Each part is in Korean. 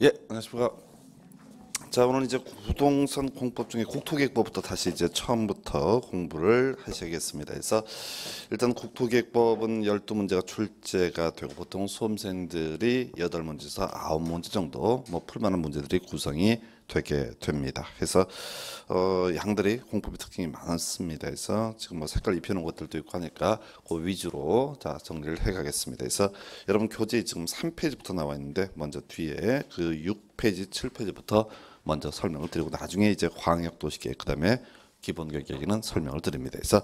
예, 안녕하십니까. 자, 오늘 이제 부동산 공법 중에 국토계획법부터 다시 이제 처음부터 공부를 하시겠습니다. 그래서 일단 국토계획법은 열두 문제가 출제가 되고 보통 수험생들이 여 문제에서 아 문제 정도 뭐 풀만한 문제들이 구성이 되게 됩니다. 그래서 어, 양들이 공법의 특징이 많습니다. 그래서 지금 뭐 색깔 입혀놓 것들도 있고 하니까 그 위주로 자 정리를 해가겠습니다. 그래서 여러분 교재 지금 3페이지부터 나와 있는데 먼저 뒤에 그 6페이지, 7페이지부터 먼저 설명을 드리고 나중에 이제 광역 도시계 그다음에 기본계획에는 설명을 드립니다. 그래서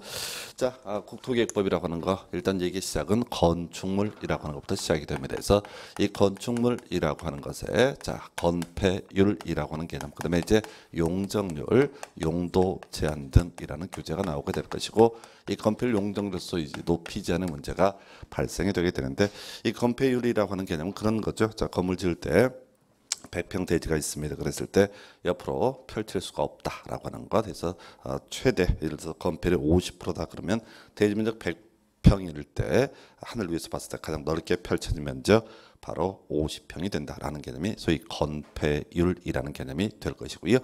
자 아, 국토계획법이라고 하는 거 일단 얘기 시작은 건축물이라고 하는 것부터 시작이 됩니다. 그래서 이 건축물이라고 하는 것에 자 건폐율이라고 하는 개념 그다음에 이제 용적률, 용도 제한 등이라는 규제가 나오게 될 것이고 이 건폐율 용적률소 이제 높이 제한의 문제가 발생이 되게 되는데 이 건폐율이라고 하는 개념은 그런 거죠. 자 건물 지을 때 배평 대지가 있습니다. 그랬을 때 옆으로 펼칠 수가 없다라고 하는 것. 그래서 어, 최대 예를 들어서 건폐율 50%다 그러면 대지 면적 100평일 때 하늘 위에서 봤을 때 가장 넓게 펼쳐진 면적 바로 50평이 된다라는 개념이 소위 건폐율이라는 개념이 될 것이고요.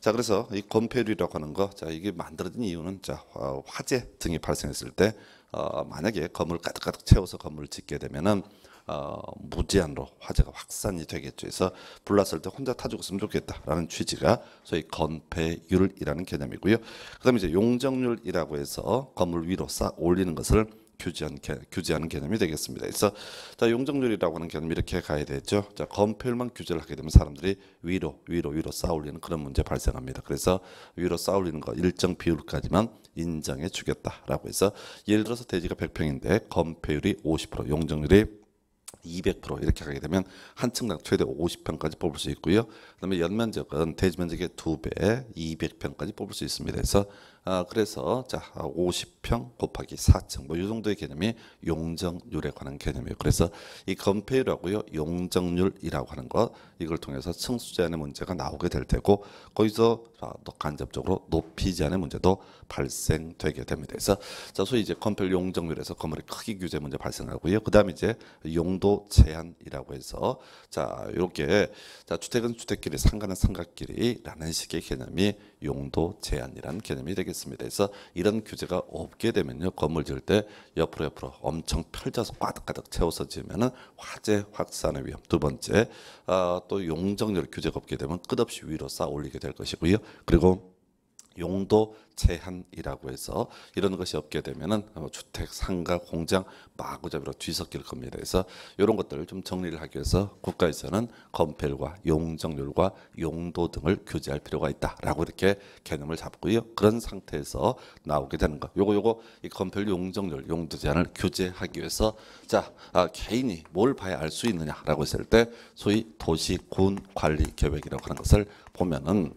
자 그래서 이 건폐율이라고 하는 것, 자 이게 만들어진 이유는 자 어, 화재 등이 발생했을 때 어, 만약에 건물 가득가득 채워서 건물을 짓게 되면은 어, 무제한로 으 화재가 확산이 되겠죠. 그래서 불났을 때 혼자 타 죽었으면 좋겠다라는 취지가 소위 건폐율이라는 개념이고요. 그다음에 이제 용적률이라고 해서 건물 위로 쌓아 올리는 것을 규제한 개, 규제하는 개념이 되겠습니다. 그래서 자 용적률이라고 하는 개념 이렇게 가야 되죠. 자 건폐율만 규제를 하게 되면 사람들이 위로 위로 위로 쌓아올리는 그런 문제 발생합니다. 그래서 위로 쌓아올리는 거 일정 비율까지만 인정해 주겠다라고 해서 예를 들어서 대지가 100평인데 건폐율이 50% 용적률이 200% 이렇게 하게 되면 한 층당 최대 50평까지 뽑을 수 있고요. 그다음에 연면적은 대지 면적의 2배 200평까지 뽑을 수 있습니다. 그래서 아 그래서 자 50평 아, 곱하기 4층 뭐이 정도의 개념이 용적률에 관한 개념이에요. 그래서 이 건폐율하고요 용적률이라고 하는 것 이걸 통해서 청수제한의 문제가 나오게 될 테고 거기서 간접적으로 높이 제한의 문제도 발생되게 됩니다. 그래서 자 소위 이제 컴펠 용적률에서 건물의 크기 규제 문제 발생하고요. 그다음 이제 용도 제한이라고 해서 자 이렇게 자 주택은 주택끼리 상가는 상가끼리라는 식의 개념이 용도 제한이라는 개념이 되겠습니다. 그래서 이런 규제가 없게 되면요 건물 지을 때 옆으로 옆으로 엄청 펼쳐서 꽈득가득 채워서 지으면은 화재 확산의 위험. 두 번째 어, 또 용적률 규제가 없게 되면 끝없이 위로 쌓아 올리게 될 것이고요. 그리고 용도 제한이라고 해서 이런 것이 없게 되면은 주택, 상가, 공장 마구잡이로 뒤섞일 겁니다. 그래서 이런 것들을 좀 정리를 하기 위해서 국가에서는 건폐율과 용적률과 용도 등을 규제할 필요가 있다라고 이렇게 개념을 잡고요. 그런 상태에서 나오게 되는 거. 요거 요거 이 건폐율, 용적률, 용도 제한을 규제하기 위해서 자 아, 개인이 뭘 봐야 알 수 있느냐라고 했을 때 소위 도시군 관리 계획이라고 하는 것을 보면은.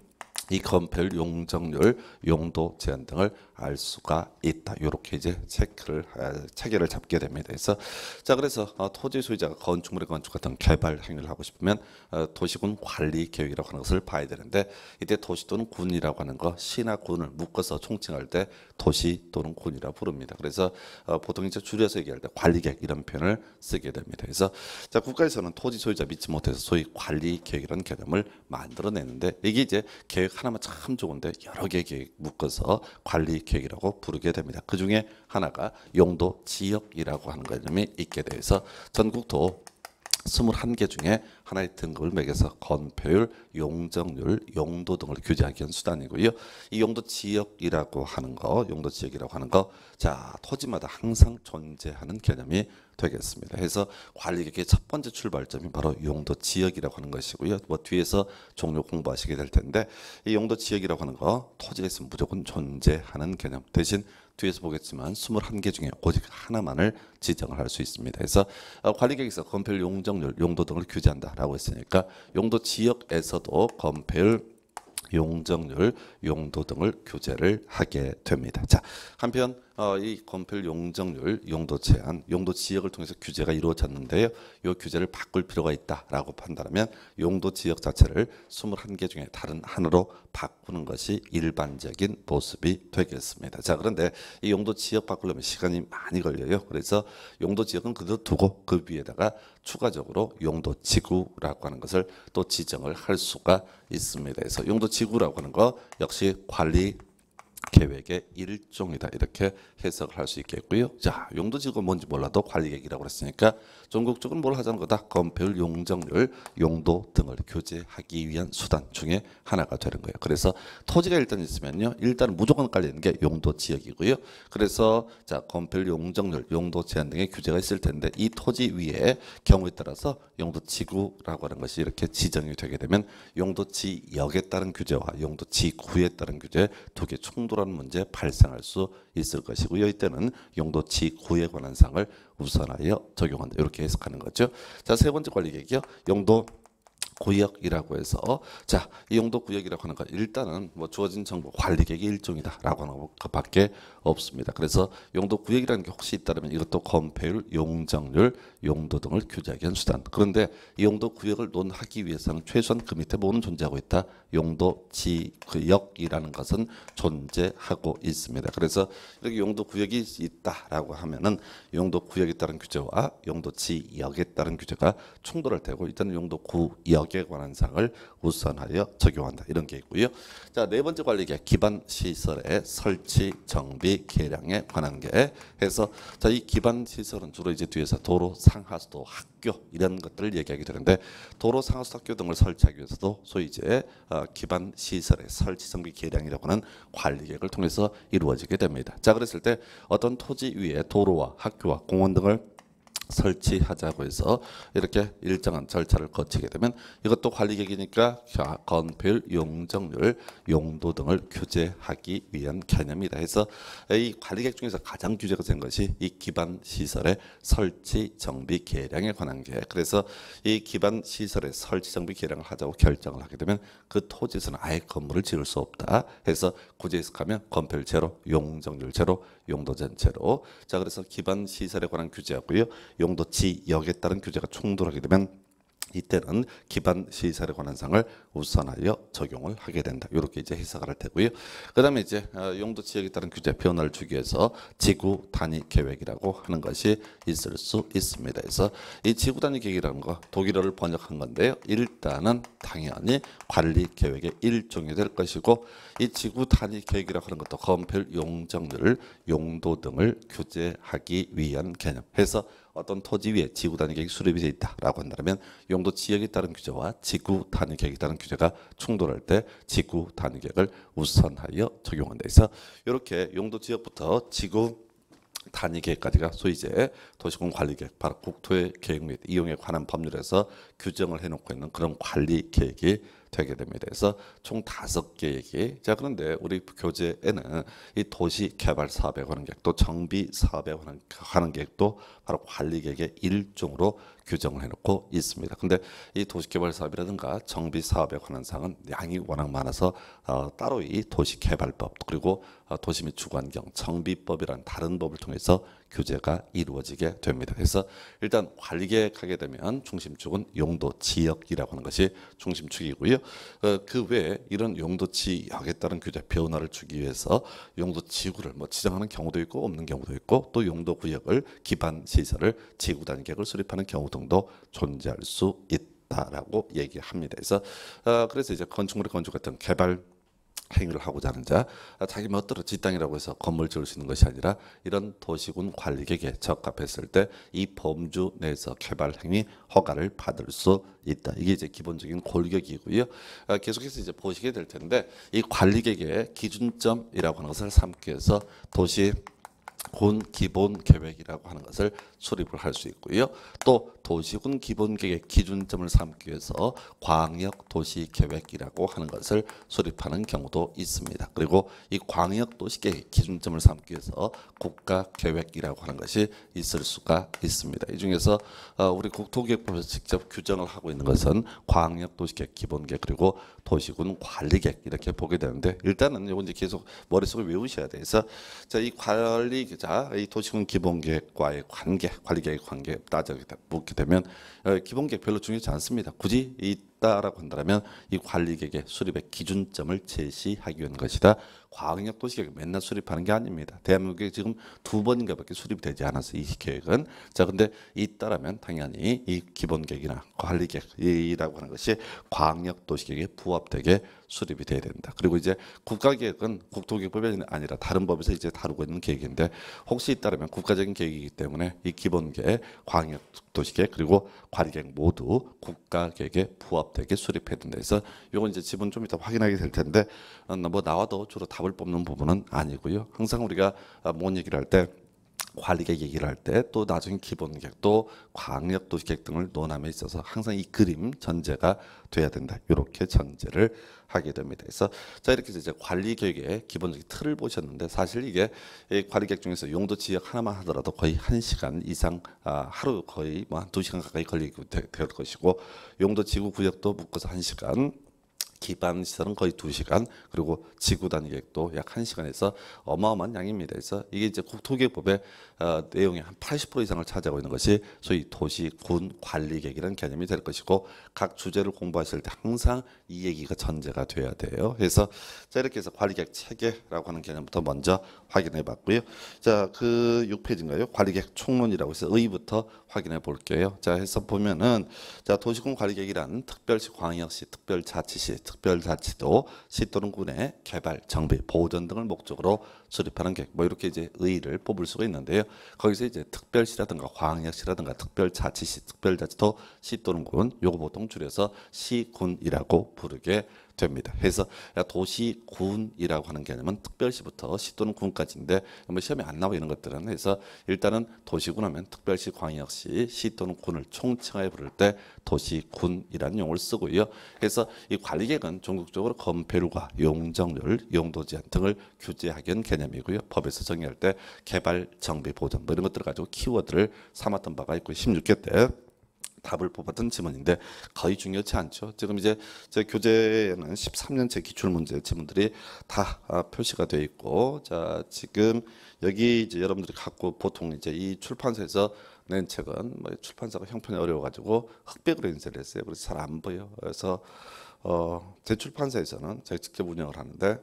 이건별 용적률, 용도 제한 등을 알 수가 있다. 이렇게 이제 체크를 아, 체계를 잡게 됩니다. 그래서 자 그래서 어, 토지 소유자가 건축물의 건축 같은 개발 행위를 하고 싶으면 어, 도시군 관리 계획이라고 하는 것을 봐야 되는데 이때 도시 또는 군이라고 하는 거 시나 군을 묶어서 총칭할 때 도시 또는 군이라 부릅니다. 그래서 어, 보통 이제 줄여서 얘기할 때 관리 계획 이런 표현을 쓰게 됩니다. 그래서 자 국가에서는 토지 소유자 믿지 못해서 소위 관리 계획이라는 개념을 만들어내는데 이게 이제 계획 하나만 참 좋은데 여러 개 계획 묶어서 관리 계획이라고 부르게 됩니다. 그 중에 하나가 용도 지역이라고 하는 개념이 있게 돼서 전국도 21개 중에 하나의 등급을 매겨서 건폐율, 용적률, 용도 등을 규제하기 위한 수단이고요. 이 용도 지역이라고 하는 거, 용도 지역이라고 하는 거, 자 토지마다 항상 존재하는 개념이 되겠습니다. 그서 관리계획의 첫 번째 출발점이 바로 용도 지역이라고 하는 것이고요. 뭐 뒤에서 종료 공부하시게 될 텐데 이 용도 지역이라고 하는 거 토지에 있 무조건 존재하는 개념 대신 뒤에서 보겠지만 21개 중에 오직 하나만을 지정을 할 수 있습니다. 그래서 어, 관리계획에서 건폐율 용적률, 용도 등을 규제한다라고 했으니까 용도 지역에서도 건폐율 용적률, 용도 등을 규제를 하게 됩니다. 자, 한편 어, 이 건폐율 용적률, 용도 제한, 용도 지역을 통해서 규제가 이루어졌는데요. 이 규제를 바꿀 필요가 있다라고 판단하면 용도 지역 자체를 21개 중에 다른 하나로 바꾸는 것이 일반적인 모습이 되겠습니다. 자, 그런데 이 용도 지역 바꾸려면 시간이 많이 걸려요. 그래서 용도 지역은 그대로 두고 그 위에다가 추가적으로 용도 지구라고 하는 것을 또 지정을 할 수가 있습니다. 그래서 용도 지구라고 하는 거 역시 관리 계획의 일종이다 이렇게 해석을 할 수 있겠고요. 자 용도지구가 뭔지 몰라도 관리 계획이라고 했으니까 전국적으로 뭘 하자는 거다. 건폐율, 용적률, 용도 등을 교제하기 위한 수단 중에 하나가 되는 거예요. 그래서 토지가 일단 있으면요. 일단 무조건 깔리는 게 용도 지역이고요. 그래서 자 건폐율, 용적률, 용도 제한 등의 규제가 있을 텐데 이 토지 위에 경우에 따라서 용도 지구라고 하는 것이 이렇게 지정이 되게 되면 용도 지역에 따른 규제와 용도 지구에 따른 규제 두개 충분 용도라는 문제 발생할 수 있을 것이고요. 이때는 용도치 구에 관한 상을 우선하여 적용한다. 이렇게 해석하는 거죠. 자, 세 번째 관리 계획이요. 용도 구역이라고 해서 자, 이 용도 구역이라고 하는 건 일단은 뭐 주어진 정보 관리 계획의 일종이다라고 하는 것밖에 없습니다. 그래서 용도 구역이라는 게 혹시 있다면 이것도 건폐율, 용적률, 용도 등을 규제하기 위한 수단. 그런데 이 용도 구역을 논하기 위해서는 최소한 그 밑에 뭐는 존재하고 있다. 용도 지역이라는 것은 존재하고 있습니다. 그래서 이렇게 용도 구역이 있다라고 하면은 용도 구역에 따른 규제와 용도 지역에 따른 규제가 충돌할테고 일단 용도 구역 계에 관한 사항을 우선하여 적용한다. 이런 게 있고요. 자, 네 번째 관리 계 기반 시설의 설치, 정비, 계량에 관한 게 해서 자, 이 기반 시설은 주로 이제 뒤에서 도로, 상하수도, 학교 이런 것들을 얘기하게 되는데 도로, 상하수도, 학교 등을 설치하기 위해서도 소위 이제 아, 기반 시설의 설치, 정비, 계량이라고 하는 관리 계획을 통해서 이루어지게 됩니다. 자, 그랬을 때 어떤 토지 위에 도로와 학교와 공원 등을 설치하자고 해서 이렇게 일정한 절차를 거치게 되면 이것도 관리 계획이니까건별 용적률, 용도 등을 규제하기 위한 개념이다 해서 이 관리 계획 중에서 가장 규제가 된 것이 이 기반 시설의 설치, 정비, 계량에 관한 게 그래서 이 기반 시설의 설치, 정비, 계량을 하자고 결정을 하게 되면 그 토지에서는 아예 건물을 지을 수 없다 해서 구제 해석하면 건별율 제로, 용적률 제로, 용도 전체로 자 그래서 기반 시설에 관한 규제하고요 용도지 역에 따른 규제가 충돌하게 되면 이때는 기반 시설에 관한 상을 우선하여 적용을 하게 된다. 이렇게 이제 해석을 할 테고요. 그 다음에 이제 어, 용도 지역에 따른 규제 변화를 주기 위해서 지구 단위 계획이라고 하는 것이 있을 수 있습니다. 그래서 이 지구 단위 계획이라는 거 독일어를 번역한 건데요. 일단은 당연히 관리 계획의 일종이 될 것이고 이 지구 단위 계획이라고 하는 것도 건폐율 용적률, 용도 등을 규제하기 위한 개념. 해서 어떤 토지 위에 지구 단위 계획이 수립이 돼 있다라고 한다면 용도 지역에 따른 규제와 지구 단위 계획에 따른 규제가 충돌할 때 지구 단위 계획을 우선하여 적용한 데 있어 이렇게 용도 지역부터 지구 단위 계획까지가 소위 이제 도시공 관리 계획, 바로 국토의 계획 및 이용에 관한 법률에서 규정을 해놓고 있는 그런 관리 계획이 되게 됩니다. 그래서 총 다섯 개 얘기. 자 그런데 우리 교재에는 이 도시 개발 사업 하는 계획도 정비 사업 하는 계획도 바로 관리 계획의 일종으로 규정을 해놓고 있습니다. 근데 이 도시개발 사업이라든가 정비 사업에 관한 사항은 양이 워낙 많아서 어, 따로 이 도시개발법 그리고 어, 도시 및주거경 정비법이란 다른 법을 통해서 규제가 이루어지게 됩니다. 그래서 일단 관리계 가게 되면 중심축은 용도 지역이라고 하는 것이 중심축이고요. 어, 그 외에 이런 용도 지역에 따른 규제 변화를 주기 위해서 용도 지구를 뭐 지정하는 경우도 있고 없는 경우도 있고 또 용도 구역을 기반 시설을 지구 단계를 수립하는 경우 등도 존재할 수 있다. 라고 얘기합니다. 그래서 어, 그래서 이제 건축물의 건축 같은 개발 행위를 하고자 하는 자 자기 멋대로 지 땅이라고 해서 건물 지을 수 있는 것이 아니라 이런 도시군 관리객에 적합했을 때 이 범주 내에서 개발 행위 허가를 받을 수 있다. 이게 이제 기본적인 골격이고요. 아, 계속해서 이제 보시게 될 텐데 이 관리객의 기준점이라고 하는 것을 삼기 위해서 도시 군 기본 계획이라고 하는 것을 수립을 할 수 있고요. 또 도시군 기본계획 기준점을 삼기 위해서 광역 도시계획이라고 하는 것을 수립하는 경우도 있습니다. 그리고 이 광역 도시계획 기준점을 삼기 위해서 국가계획이라고 하는 것이 있을 수가 있습니다. 이 중에서 어, 우리 국토계획법에서 직접 규정을 하고 있는 것은 광역 도시계획 기본계획 그리고 도시군 관리계획 이렇게 보게 되는데 일단은 이건 이제 계속 머릿속에 외우셔야 돼서 자 이 관리 자이 도시군 기본계획과의 관계 관리계획 관계 따져 묻게 되면 어, 기본 계획별로 중요하지 않습니다. 굳이 이 있다라고 한다면 이 관리계획의 수립의 기준점을 제시하기 위한 것이다. 과학 도시계획 맨날 수립하는 게 아닙니다. 대한민국에 지금 두 번인가밖에 수립되지 않아서 이 계획은 자 근데 있다라면 당연히 이 기본계획이나 관리계획이라고 하는 것이 과학 도시계획에 부합되게 수립이 돼야 된다. 그리고 이제 국가계획은 국토계획법이 아니라 다른 법에서 이제 다루고 있는 계획인데 혹시 있다면 국가적인 계획이기 때문에 이 기본계획, 광역 도시계획 그리고 관리계획 모두 국가계획에 부합 어떻게 수립해야 된다. 그서 요건 이제 지분 좀 이따 확인하게 될 텐데 어, 뭐 나와도 주로 답을 뽑는 부분은 아니고요. 항상 우리가 어, 뭔 얘기를 할때 관리객 얘기를 할 때 또 나중에 기본객 또 광역 도시객 등을 논함에 있어서 항상 이 그림 전제가 돼야 된다. 이렇게 전제를 하게 됩니다. 그래서 자 이렇게 이제 관리 계획의 기본적인 틀을 보셨는데 사실 이게 관리 계획 중에서 용도 지역 하나만 하더라도 거의 한 시간 이상 아, 하루 거의 뭐한두 시간 가까이 걸리게 될 것이고 용도 지구 구역도 묶어서 한 시간 기반 시설은 거의 두시간 그리고 지구 단위객도 약 한시간에서 어마어마한 양입니다. 그래서 이게 이제 국토계획법의 어, 내용의 한 80% 이상을 차지하고 있는 것이 소위 도시 군 관리 계획이라는 개념이 될 것이고 각 주제를 공부하실 때 항상 이 얘기가 전제가 돼야 돼요. 그래서 자 이렇게 해서 관리 계획 체계라고 하는 개념부터 먼저 확인해 봤고요. 자그 6페이지인가요? 관리 계획 총론이라고 해서 의부터 확인해 볼게요. 자 해서 보면은 자 도시군 관리 계획이란 특별시 광역시 특별자치시 특별자치도 시 또는 군의 개발, 정비, 보존 등을 목적으로 수립하는 계획 뭐 이렇게 이제 의의를 뽑을 수가 있는데요. 거기서 이제 특별시라든가 광역시라든가 특별자치시, 특별자치도 시 또는 군 요거 보통 줄여서 시군이라고 부르게 됩니다. 그래서 도시 군이라고 하는 개념은 특별시부터 시 또는 군까지인데 뭐 시험에 안 나와 이런 것들은 그래서 일단은 도시군 하면 특별시 광역시 시 또는 군을 총칭하여 부를 때 도시군이라는 용어를 쓰고요. 그래서 이 관리계획은 전국적으로 건폐율과 용적률, 용도 제한 등을 규제하기 위한 개념이고요. 법에서 정의할 때 개발, 정비, 보전 뭐 이런 것들을 가지고 키워드를 삼았던 바가 있고 16개 때 답을 뽑았던 지문인데 거의 중요치 않죠. 지금 이제 제 교재에는 13년째 기출문제 지문들이 다 아, 표시가 되어 있고 자 지금 여기 이제 여러분들이 갖고 보통 이제 이 출판사에서 낸 책은 뭐 출판사가 형편이 어려워가지고 흑백으로 인쇄를 했어요. 그래서 잘 안 보여. 그래서 어, 제 출판사에서는 제가 직접 운영을 하는데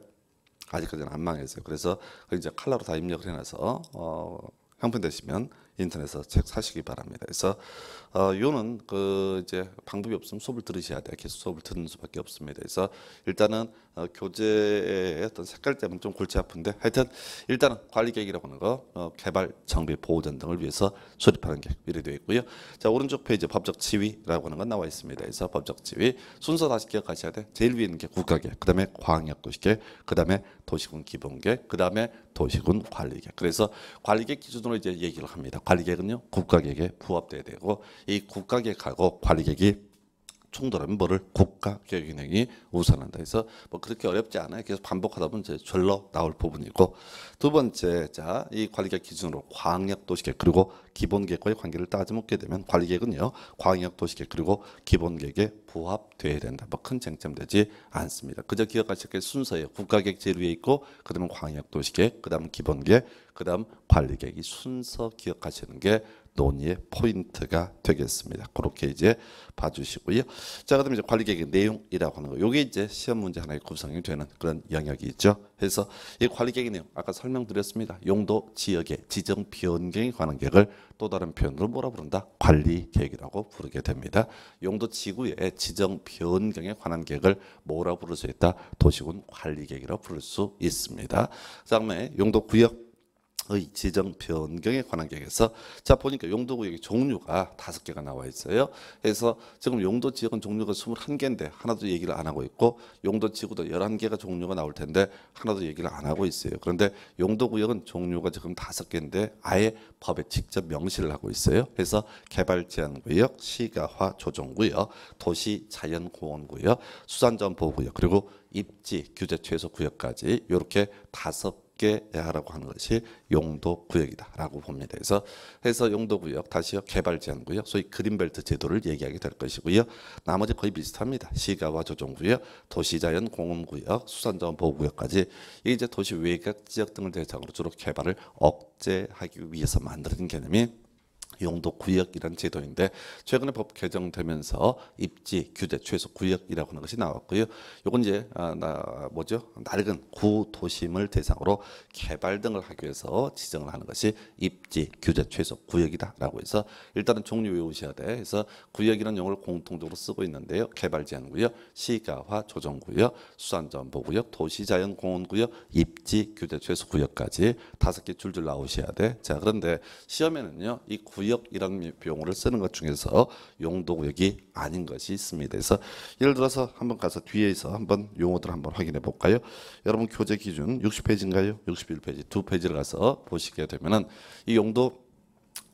아직까지는 안 망했어요. 그래서 그 이제 칼라로 다 입력을 해놔서 어, 형편되시면 인터넷에서 책 사시기 바랍니다. 그래서 어, 요는 그 이제 방법이 없으면 수업을 들으셔야 돼요. 계속 수업을 듣는 수밖에 없습니다. 그래서 일단은 어, 교재의 어떤 색깔 때문에 좀 골치 아픈데 하여튼 일단은 관리 계획이라고 하는 거 어, 개발 정비 보호 전 등을 위해서 수립하는 게획 이래 되어 있고요. 자 오른쪽 페이지 법적 지위라고 하는 건 나와 있습니다. 그래서 법적 지위 순서 다시 기억하셔야 돼. 제일 위에 있는 게 국가계획, 그다음에 광역도시계획, 그다음에 도시군 기본계획, 그다음에 도시군 관리계획. 그래서 관리계획 기준으로 이제 얘기를 합니다. 관리계획은요 국가계획에 부합돼야 되고 이 국가계획하고 관리계획이 충돌하면 뭐를 국가계획은행이 우선한다. 해서뭐 그렇게 어렵지 않아요. 계속 반복하다 보면 이제 절로 나올 부분이고 두 번째 자이 관리계획 기준으로 광역 도시계획 그리고 기본계획과의 관계를 따져먹게 되면 관리계획은요 광역 도시계획 그리고 기본계획에 부합돼야 된다. 뭐 큰 쟁점되지 않습니다. 그저 기억하실 순서예요. 국가계획 제일 위에 있고 그다음 광역 도시계획 그다음 기본계획 그다음 관리계획이 순서 기억하시는 게 논의의 포인트가 되겠습니다. 그렇게 이제 봐주시고요. 자, 그다 이제 관리 계획 내용이라고 하는 거. 요게 이제 시험 문제 하나의 구성이 되는 그런 영역이 있죠. 그래서 이 관리 계획 내용 아까 설명드렸습니다. 용도 지역의 지정 변경에 관한 계획을 또 다른 표현으로 뭐라 부른다? 관리 계획이라고 부르게 됩니다. 용도 지구의 지정 변경에 관한 계획을 뭐라 부를 수 있다? 도시군 관리 계획이라고 부를 수 있습니다. 다음에 용도 구역 의 지정 변경에 관한 계획에서 자 보니까 용도구역의 종류가 다섯 개가 나와 있어요. 그래서 지금 용도 지역은 종류가 스물한 개인데 하나도 얘기를 안 하고 있고 용도 지구도 열한 개가 종류가 나올 텐데 하나도 얘기를 안 하고 있어요. 그런데 용도구역은 종류가 지금 다섯 개인데 아예 법에 직접 명시를 하고 있어요. 그래서 개발 제한 구역, 시가화 조정 구역, 도시 자연 공원 구역, 수산 점 보호 구역 그리고 입지 규제 최소 구역까지 이렇게 다섯 넓게 예, 하라고 하는 것이 용도 구역이다라고 봅니다. 그래서 해서 용도 구역 다시요 개발 제한 구역 소위 그린벨트 제도를 얘기하게 될 것이고요. 나머지 거의 비슷합니다. 시가와 조정 구역, 도시 자연 공원 구역, 수산자원 보호 구역까지 이제 도시 외곽 지역 등을 대상으로 주로 개발을 억제하기 위해서 만들어진 개념이 용도 구역이란 제도인데 최근에 법 개정되면서 입지 규제 최소 구역이라고 하는 것이 나왔고요. 요건 이제 아, 나 뭐죠? 낡은 구도심을 대상으로 개발 등을 하기 위해서 지정을 하는 것이 입지 규제 최소 구역이다라고 해서 일단은 종류 외우셔야 돼. 그래서 구역이라는 용어를 공통적으로 쓰고 있는데요. 개발 제한 구역, 시가화 조정 구역, 수산점 보 구역, 도시자연공원 구역, 입지 규제 최소 구역까지 다섯 개 줄줄 나오셔야 돼. 자, 그런데 시험에는요. 이 구역 구역 이런 용어를 쓰는 것 중에서 용도 구역이 아닌 것이 있습니다. 그래서 예를 들어서 한번 가서 뒤에서 한번 용어들 한번 확인해 볼까요? 여러분 교재 기준 60페이지인가요? 61페이지 두 페이지를 가서 보시게 되면은 이 용도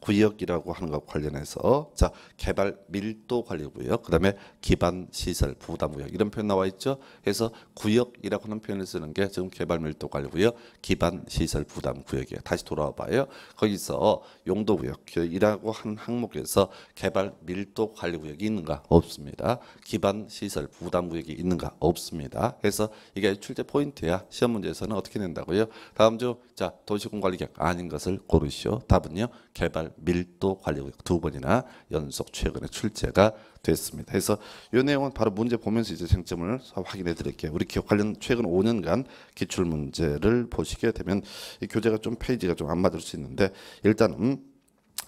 구역이라고 하는 것 관련해서 자 개발 밀도 관리 구역 그다음에 기반 시설 부담 구역 이런 표현 나와 있죠. 그래서 구역이라고 하는 표현을 쓰는 게 지금 개발 밀도 관리 구역 기반 시설 부담 구역이에요. 다시 돌아와 봐요. 거기서 용도 구역이라고 한 항목에서 개발 밀도 관리 구역이 있는가 없습니다. 기반 시설 부담 구역이 있는가 없습니다. 해서 이게 출제 포인트야. 시험 문제에서는 어떻게 된다고요 다음 주 자 도시공관리계획 아닌 것을 고르시오. 답은요. 개발 밀도 관리구역 두 번이나 연속 최근에 출제가 됐습니다. 그래서 이 내용은 바로 문제 보면서 이제 쟁점을 확인해 드릴게요. 우리 기업 관련 최근 5년간 기출 문제를 보시게 되면 이 교재가 좀 페이지가 좀 안 맞을 수 있는데 일단 음,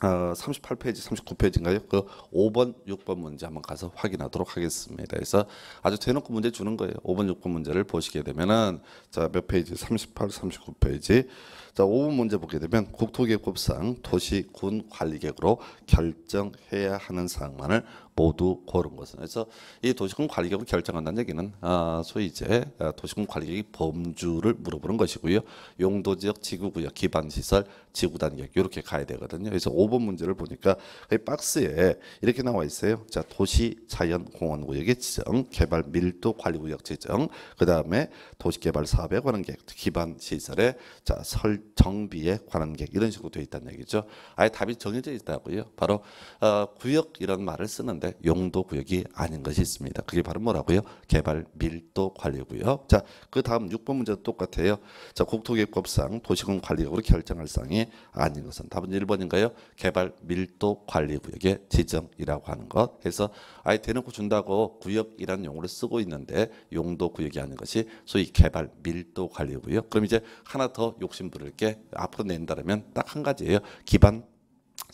어, 38페이지, 39페이지인가요? 그 5번, 6번 문제 한번 가서 확인하도록 하겠습니다. 그래서 아주 대놓고 문제 주는 거예요. 5번, 6번 문제를 보시게 되면은 자, 몇 페이지? 38, 39페이지. 자, 5번 문제 보게 되면 국토계획상 도시 군 관리계획으로 결정해야 하는 사항만을 모두 고른 것은 그래서 이 도시군 관리계획을 결정한다는 얘기는 아, 소위 이제 아, 도시군 관리계획 범주를 물어보는 것이고요. 용도 지역, 지구 구역, 기반 시설, 지구 단계 이렇게 가야 되거든요. 그래서 5번 문제를 보니까 이 박스에 이렇게 나와 있어요. 자, 도시 자연 공원 구역의 지정, 개발 밀도 관리 구역 지정, 그다음에 도시 개발 사업에 관한 계획, 기반 시설에 자, 설 정비에 관한객 이런 식으로 되어 있다는 얘기죠. 아예 답이 정해져 있다고요. 바로 어, 구역 이런 말을 쓰는데 용도 구역이 아닌 것이 있습니다. 그게 바로 뭐라고요? 개발 밀도 관리고요. 자, 그 다음 6번 문제도 똑같아요. 자, 국토계획법상 도시군 관리역으로 결정할 사항이 아닌 것은 답은 1번인가요? 개발 밀도 관리구역의 지정이라고 하는 것. 그래서 아예 대놓고 준다고 구역이라는 용어를 쓰고 있는데 용도 구역이 아닌 것이 소위 개발 밀도 관리고요. 그럼 이제 하나 더 욕심 부릴 게 앞으로 낸다면 딱 한 가지예요. 기반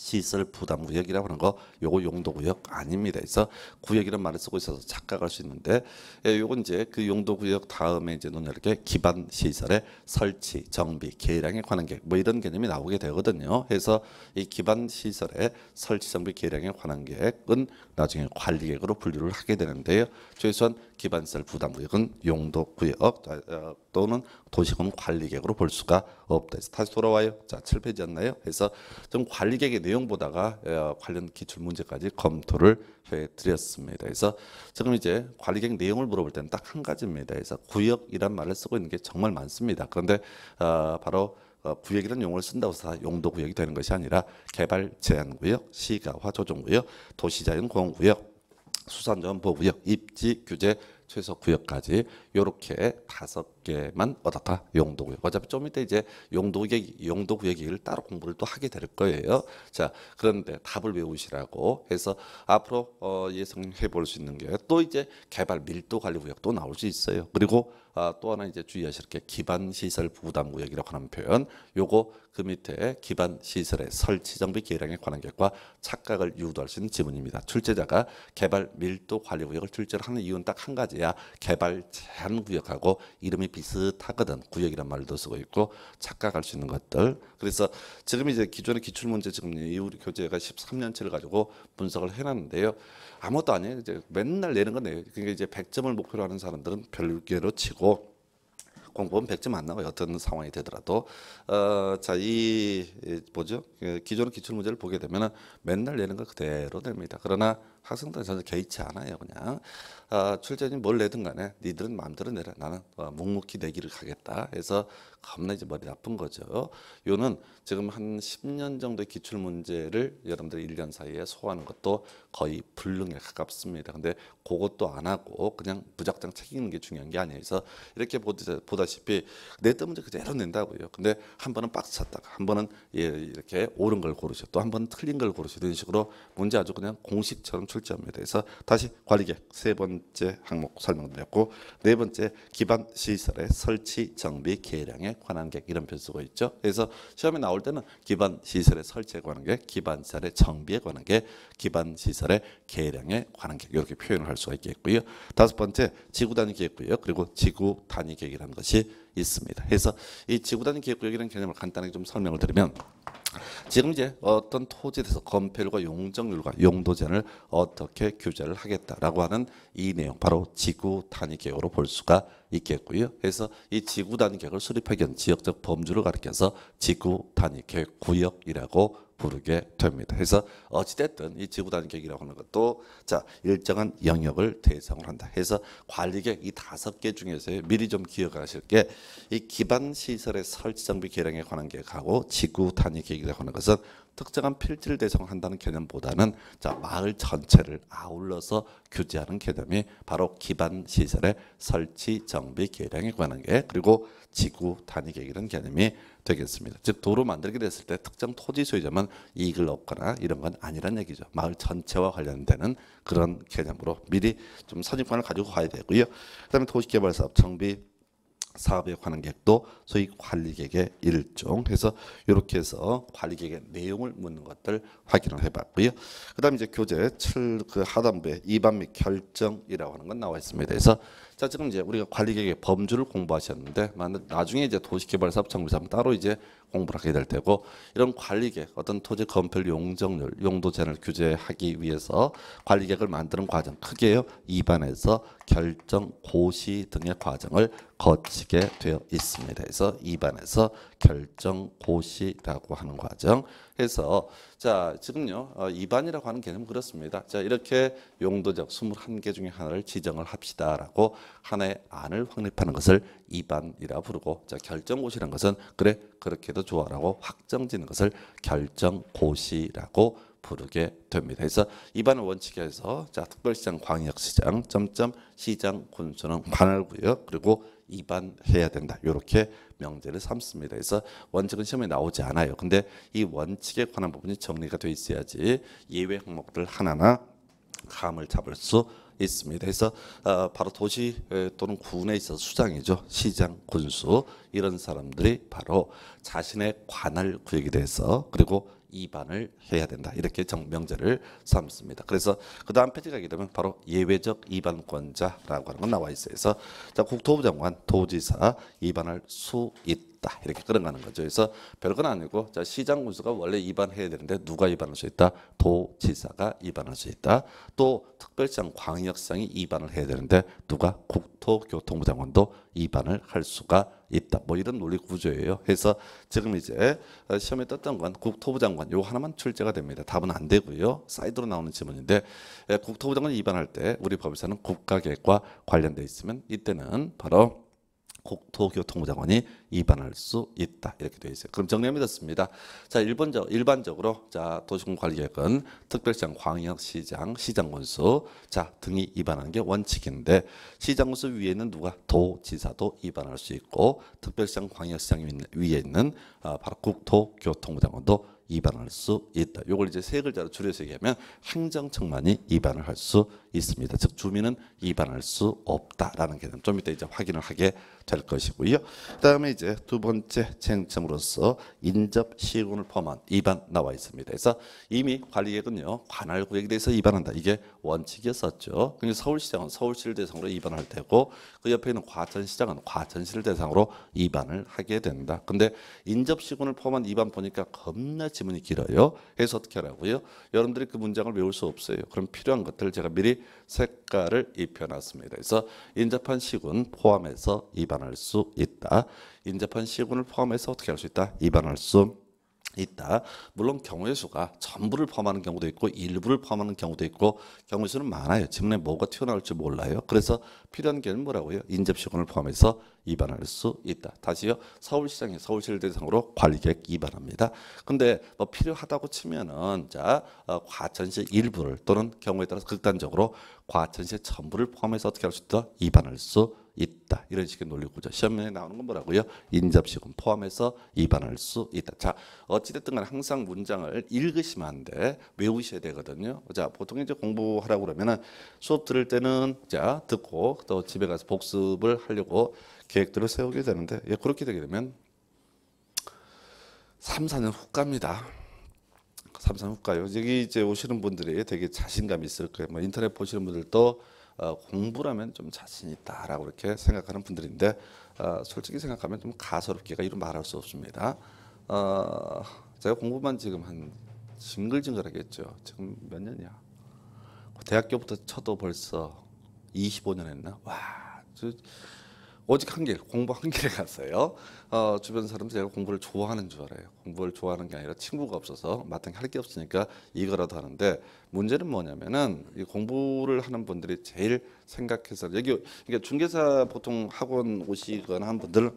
시설 부담 구역이라고 하는 거 요거 용도 구역 아닙니다. 그래서 구역이라는 말을 쓰고 있어서 착각할 수 있는데 예, 요건 이제 그 용도 구역 다음에 이제 논의 이렇게 기반 시설의 설치, 정비, 계량에 관한 계획 뭐 이런 개념이 나오게 되거든요. 그래서 이 기반 시설의 설치, 정비, 계량에 관한 계획은 나중에 관리 계획으로 분류를 하게 되는데요. 최소한 기반세를 부담구역은 용도구역 어, 또는 도시금 관리계획으로 볼 수가 없다. 다시 돌아와요. 자, 7페이지였나요? 그서좀 관리계획의 내용보다가 어, 관련 기출 문제까지 검토를 해드렸습니다. 그래서 지금 이제 관리계획 내용을 물어볼 때는 딱 한 가지입니다. 그래서 구역이란 말을 쓰고 있는 게 정말 많습니다. 그런데 어, 바로 어, 구역이라는 용어를 쓴다고 해서 용도 구역이 되는 것이 아니라 개발 제한 구역, 시가화 조정 구역, 도시 자연 공원 구역, 수산전 보호구역, 입지 규제 최소 구역까지 이렇게 다섯 개만 얻었다. 용도구역. 어차피 좀 이따 이제 용도구역, 용도구역 얘기를 따로 공부를 또 하게 될 거예요. 자, 그런데 답을 외우시라고 해서 앞으로 어, 예상해 볼 수 있는 게 또 이제 개발 밀도 관리 구역도 나올 수 있어요. 그리고 아, 또 하나 이제 주의하실 게 기반 시설 부담 구역이라고 하는 표현. 요거 그 밑에 기반 시설의 설치 정비 계량에 관한 결과 착각을 유도할 수 있는 지문입니다. 출제자가 개발 밀도 관리 구역을 출제를 하는 이유는 딱 한 가지야. 개발 제한 구역하고 이름이 비슷하거든. 구역이란 말도 쓰고 있고 착각할 수 있는 것들. 그래서 지금 이제 기존의 기출문제 지금 이 우리 교재가 13년치를 가지고 분석을 해놨는데요. 아무것도 아니에요. 이제 맨날 내는 거네요. 그러니까 이제 100점을 목표로 하는 사람들은 별개로 치고 공부는 100점 안 나와요. 어떤 상황이 되더라도. 어, 자, 이, 뭐죠? 그 기존의 기출문제를 보게 되면 맨날 내는 거 그대로 됩니다. 그러나 학생들 전혀 개의치 않아요 그냥 아, 출제진 뭘 내든 간에 니들은 마음대로 내라 나는 어, 묵묵히 내기를 가겠다 해서 겁나 이제 머리 아픈 거죠. 요는 지금 한 10년 정도의 기출 문제를 여러분들 1년 사이에 소화하는 것도 거의 불능에 가깝습니다. 근데 그것도 안 하고 그냥 무작정 책 읽는 게 중요한 게 아니에요. 그래서 이렇게 보다, 시피 네트 문제 그냥 에 낸다고요. 근데 한 번은 박 쳤다가 한 번은 예, 이렇게 옳은 걸 고르셔 또 한 번은 틀린 걸 고르셔 이런 식으로 문제 아주 그냥 공식처럼 출제합니다. 그래서 다시 관리계세 번째 항목 설명드렸고 네 번째 기반 시설의 설치 정비 계량의 관한 객 이런 변현쓰 있죠. 그래서 시험에 나올 때는 기반 시설의 설치에 관한 계 기반 시설의 정비에 관한 계 기반 시설의 계량에 관한 계 이렇게 표현을 할 수가 있겠고요. 다섯 번째 지구 단위 계획고요. 그리고 지구 단위 계획이라는 것이 있습니다. 그래서 이 지구단위 기획구역이라는 개념을 간단하게 좀 설명을 드리면 지금 이제 어떤 토지에 대해서 건폐율과 용적률과 용도 제한을 어떻게 규제를 하겠다라고 하는 이 내용 바로 지구 단위 계획으로 볼 수가 있겠고요. 그래서 이 지구 단위 계획을 수립하기 위한 지역적 범주를 가리켜서 지구 단위 계획 구역이라고 부르게 됩니다. 그래서 어찌됐든 이 지구단 계획이라고 하는 것도 자 일정한 영역을 대상으로 한다. 해서 관리계획 이 다섯 개 중에서 미리 좀 기억하실 게이 기반 시설의 설치 장비 개량에 관한 계획하고 지구 단위 계획이라고 하는 것은 특정한 필지를 대상한다는 개념보다는 자 마을 전체를 아울러서 규제하는 개념이 바로 기반 시설의 설치, 정비, 계량에 관한 게 그리고 지구 단위 계획이라는 개념이 되겠습니다. 즉 도로 만들게 됐을 때 특정 토지 소유자만 이익을 얻거나 이런 건 아니란 얘기죠. 마을 전체와 관련되는 그런 개념으로 미리 좀 선입관을 가지고 가야 되고요. 그다음에 도시개발사업 정비 사업에 관한 계획도 소위 관리 계획의 일종 해서 이렇게 해서 관리 계획의 내용을 묻는 것들 확인을 해봤고요. 그다음 이제 교재 7그 하단부에 이반 및 결정이라고 하는 건 나와 있습니다. 그래서 자 지금 이제 우리가 관리계획 범주를 공부하셨는데 만약 나중에 이제 도시개발사업청구에서 따로 이제 공부를 하게 될 테고 이런 관리계획 어떤 토지 건폐율 용적률 용도 제한을 규제하기 위해서 관리계획을 만드는 과정 크게요 입안에서 결정 고시 등의 과정을 거치게 되어 있습니다. 그래서 입안에서 결정 고시라고 하는 과정. 해서 자 지금요 어, 이반이라고 하는 개념 그렇습니다. 자 이렇게 용도적 21개 중에 하나를 지정을 합시다라고 하나의 안을 확립하는 것을 이반이라 부르고 자 결정고시라는 것은 그래 그렇게도 좋아라고 확정짓는 것을 결정고시라고 부르게 됩니다. 그래서 이반의 원칙에서 자 특별시장 광역시장 점점 시장 군수는 관할구역 그리고 입안해야 된다. 이렇게 명제를 삼습니다. 그래서 원칙은 시험에 나오지 않아요. 근데 이 원칙에 관한 부분이 정리가 돼 있어야지 예외 항목들 하나나 감을 잡을 수 있습니다. 그래서 어, 바로 도시 또는 군에 있어서 수장이죠. 시장, 군수 이런 사람들이 바로 자신의 관할 구역에 대해서 그리고 입안을 해야 된다. 이렇게 정명제를 삼습니다. 그래서 그 다음 페이지 가게 되면 바로 예외적 입안권자라고 하는 건 나와 있어요. 그래서 자, 국토부 장관, 도지사 입안할 수 있다. 이렇게 끌어가는 거죠. 그래서 별건 아니고 자, 시장 군수가 원래 입안해야 되는데 누가 입안할 수 있다? 도지사가 입안할 수 있다. 또 특별시장 광역성이 입안을 해야 되는데 누가 국토교통부 장관도 입안을 할 수가 있다. 뭐 이런 논리 구조예요. 그서 지금 이제 어, 시험에 떴던 건 국토부 장관 요 하나만 출제가 됩니다. 답은 안 되고요. 사이드로 나오는 질문인데 예, 국토부 장관 입안할 때 우리 법에서는 국가계획과 관련돼 있으면 이때는 바로 국토교통부장관이 입안할 수 있다 이렇게 되어 있어요. 그럼 정리하면 됐습니다. 자 일반적 일반적으로 자 도시공 관리계획은 특별시장, 광역시장, 시장군수 자 등이 입안하는 게 원칙인데 시장군수 위에는 누가 도지사도 입안할 수 있고 특별시장, 광역시장 위에 있는 아, 바로 국토교통부장관도 입안할 수 있다. 요걸 이제 세 글자로 줄여서 얘기하면 행정청만이 입안을 할 수 있습니다. 즉 주민은 입안할 수 없다라는 개념. 좀 이따 이제 확인을 하게 될 것이고요. 그다음에 이제 두 번째 쟁점으로서 인접 시군을 포함한 위반 나와 있습니다. 그래서 이미 관리액은요 관할 구역에 대해서 위반한다. 이게 원칙이었었죠. 그리고 서울시장은 서울시를 대상으로 위반할 테고 그 옆에 있는 과천시장은 과천시를 대상으로 위반을 하게 된다. 근데 인접 시군을 포함한 위반 보니까 겁나 지문이 길어요. 해서 어떻게 하라고요? 여러분들이 그 문장을 외울 수 없어요. 그럼 필요한 것들을 제가 미리 색깔을 입혀놨습니다. 그래서 인접한 시군 포함해서 위반 입안할수 있다. 인접한 시군을 포함해서 어떻게 할 수 있다? 위반할 수 있다. 물론 경우의 수가 전부를 포함하는 경우도 있고 일부를 포함하는 경우도 있고 경우의 수는 많아요. 지문에 뭐가 튀어나올지 몰라요. 그래서 필요한 경우는 뭐라고요? 인접시군을 포함해서 위반할 수 있다. 다시요. 서울시장이 서울시를 대상으로 관리계획 위합니다 근데 뭐 필요하다고 치면은 자 어, 과천시 일부를 또는 경우에 따라서 극단적으로 과천시 전부를 포함해서 어떻게 할 수 있다? 위반할 수 있다. 이런 식의 논리 구조. 시험에 나오는 건 뭐라고요? 인접식은 포함해서 입안할 수 있다. 자, 어찌됐든 간 항상 문장을 읽으시면 안 돼. 외우셔야 되거든요. 자, 보통 이제 공부하라고 그러면은 수업 들을 때는 자, 듣고 또 집에 가서 복습을 하려고 계획들을 세우게 되는데 예, 그렇게 되게 되면 3, 4년 훅 갑니다. 삼삼 후가요. 여기 이제 오시는 분들이 되게 자신감 있을 거예요. 뭐 인터넷 보시는 분들도 어, 공부라면 좀 자신 있다라고 이렇게 생각하는 분들인데 어, 솔직히 생각하면 좀 가소롭게가 이런 말할 수 없습니다. 어, 제가 공부만 지금 한 징글징글하게 죠 지금 몇 년이야? 대학교부터 쳐도 벌써 25년 했나? 와, 저 오직 한길 공부 한길에 갔어요. 어, 주변 사람들이 공부를 좋아하는 줄 알아요. 공부를 좋아하는 게 아니라 친구가 없어서 마땅히 할 게 없으니까 이거라도 하는데 문제는 뭐냐면은 이 공부를 하는 분들이 제일 생각해서 여기 그러니까 중개사 보통 학원 오시거나 한 분들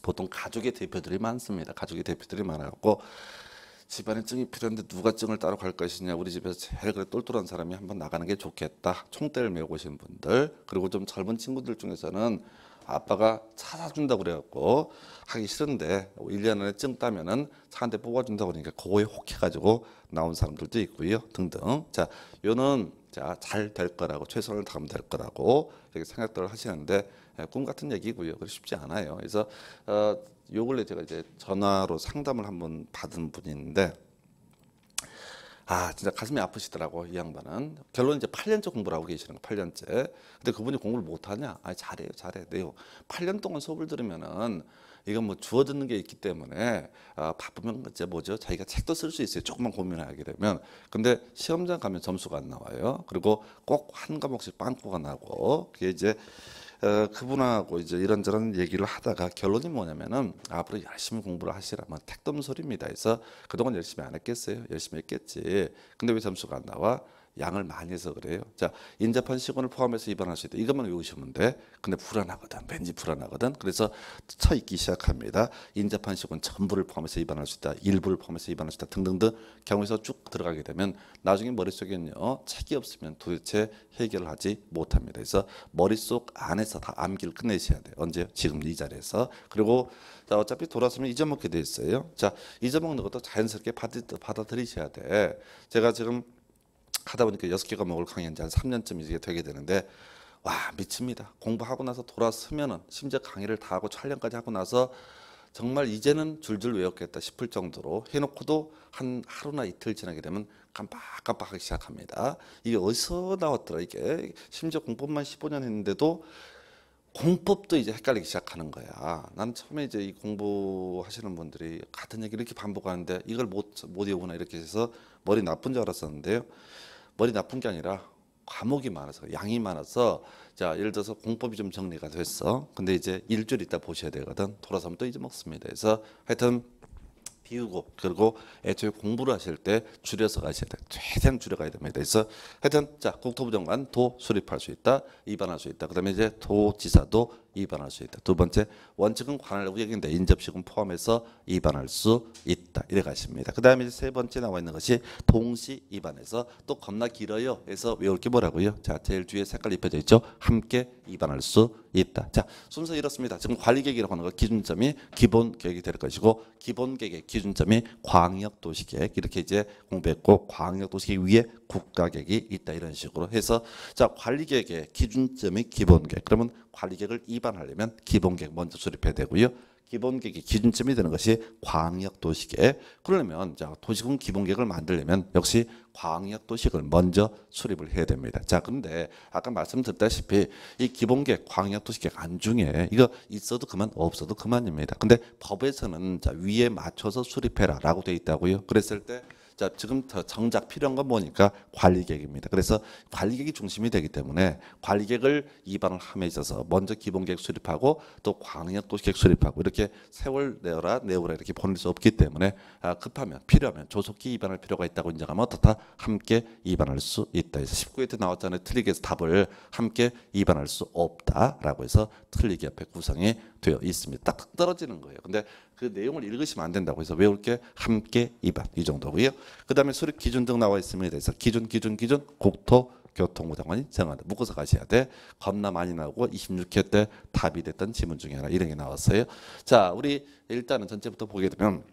보통 가족의 대표들이 많습니다. 가족의 대표들이 많아갖고 집안에 증이 필요한데 누가 증을 따로 갈 것이냐 우리 집에서 제일 그래 똘똘한 사람이 한번 나가는 게 좋겠다 총대를 메고 오신 분들 그리고 좀 젊은 친구들 중에서는 아빠가 찾아준다고 그래갖고 하기 싫은데 1년 안에 증 따면은 차한 대 뽑아준다고 그러니까 그거에 혹해가지고 나온 사람들도 있고요 등등 자 요는 자잘 될 거라고 최선을 다하면 될 거라고 이렇게 생각들을 하시는데 예, 꿈 같은 얘기고요 그래 쉽지 않아요 그래서 어, 요 근래 제가 이제 전화로 상담을 한번 받은 분인데 아 진짜 가슴이 아프시더라고 이 양반은 결론 이제 8년째 공부를 하고 계시는 거 8년째 근데 그분이 공부를 못하냐 아 잘해요 잘해요 네요 8년 동안 수업을 들으면은 이건 뭐 주어지는 게 있기 때문에 아, 바쁘면 이제 뭐죠 자기가 책도 쓸 수 있어요 조금만 고민하게 되면 근데 시험장 가면 점수가 안 나와요 그리고 꼭 한 과목씩 빵꾸가 나고 그게 이제 어, 그분하고 이제 이런저런 얘기를 하다가 결론이 뭐냐면은 앞으로 열심히 공부를 하시라. 뭐택돔 소리입니다. 그래서 그동안 열심히 안 했겠어요. 열심히 했겠지. 근데 왜 점수가 안 나와? 양을 많이 해서 그래요. 자, 인접한 시군을 포함해서 입원할 수 있다. 이것만 외우시면 돼. 근데 불안하거든. 왠지 불안하거든. 그래서 쳐 있기 시작합니다. 인접한 시군 전부를 포함해서 입원할 수 있다. 일부를 포함해서 입원할 수 있다. 등등등 경우에서 쭉 들어가게 되면 나중에 머릿속에는요. 책이 없으면 도대체 해결을 하지 못합니다. 그래서 머릿속 안에서 다 암기를 끝내셔야 돼. 언제? 지금 이 자리에서. 그리고 자, 어차피 돌아서면 잊어먹게 돼 있어요. 자, 잊어먹는 것도 자연스럽게 받아들이셔야 돼. 제가 지금 하다 보니까 여섯 개가먹을강의 이제 한 3년쯤 이제 되게 되는데 와 미칩니다. 공부하고 나서 돌아서면은 심지어 강의를 다 하고 촬영까지 하고 나서 정말 이제는 줄줄 외웠겠다 싶을 정도로 해놓고도 한 하루나 이틀 지나게 되면 깜빡깜빡하기 시작합니다. 이게 어디서 나왔더라 이게 심지어 공법만 15년 했는데도 공법도 이제 헷갈리기 시작하는 거야. 난 처음에 이제 이 공부하시는 분들이 같은 얘기 이렇게 반복하는데 이걸 못, 못 외우나 이렇게 해서 머리 나쁜 줄 알았었는데요. 머리 나쁜 게 아니라 과목이 많아서 양이 많아서 자 예를 들어서 공법이 좀 정리가 됐어 근데 이제 일주일 있다 보셔야 되거든 돌아서 면또 이제 먹습니다 그래서 하여튼 비우고 그리고 애초에 공부를 하실 때 줄여서 가셔야 돼 최대한 줄여가야 됩니다 그래서 하여튼 자 국토부 장관 도 수립할 수 있다 입안할 수 있다 그 다음에 이제 도지사도 입안할수 있다. 두 번째 원칙은 관할 고 구역인데 인접식은 포함해서 입안할수 있다. 이래 가십니다. 그 다음에 세 번째 나와 있는 것이 동시 입안해서또 겁나 길어요. 해서 외울 게 뭐라고요? 자 제일 뒤에 색깔 입혀져 있죠. 함께 입안할수 있다. 자 순서 이렇습니다. 지금 관리계획이라고 하는 거 기준점이 기본 계획이 될 것이고 기본 계획 의 기준점이 광역도시계획 이렇게 이제 공부했고 광역도시계획 위에 국가계획이 있다 이런 식으로 해서 자 관리계획의 기준점이 기본 계획 그러면 관리계획을 입안하려면 기본계획 먼저 수립해야 되고요. 기본계획이 기준점이 되는 것이 광역도시계. 그러려면 자 도시군 기본계획을 만들려면 역시 광역도시계를 먼저 수립을 해야 됩니다. 자 근데 아까 말씀드렸다시피 이 기본계획, 광역도시계획 안중에 이거 있어도 그만 없어도 그만입니다. 근데 법에서는 자 위에 맞춰서 수립해라라고 돼 있다고요. 그랬을 때 자, 지금 정작 필요한 건 뭐니까 관리 객입니다 그래서 관리 객이 중심이 되기 때문에 관리 객을 이반을 함에 있어서 먼저 기본 계획 수립하고 또 광역 도시 계획 수립하고 이렇게 세월 내어라 내오라 이렇게 보낼 수 없기 때문에 아, 급하면 필요하면 조속히 이반할 필요가 있다고 인정하면 어떻다 함께 이반할 수 있다. 해서 19회 때 나왔잖아요. 틀리게 해서 답을 함께 이반할 수 없다라고 해서 틀리게 옆에 구성이 되어 있습니다. 딱딱 떨어지는 거예요. 근데 그 내용을 읽으시면 안 된다고 해서 외울 게 함께 입안 이 정도고요. 그다음에 수립 기준 등 나와 있습니다. 서 기준 기준 기준 국토 교통부장관이 정한다. 묶어서 가셔야 돼. 겁나 많이 나오고 26회 때 답이 됐던 지문 중에 하나 이런 게 나왔어요. 자, 우리 일단은 전체부터 보게 되면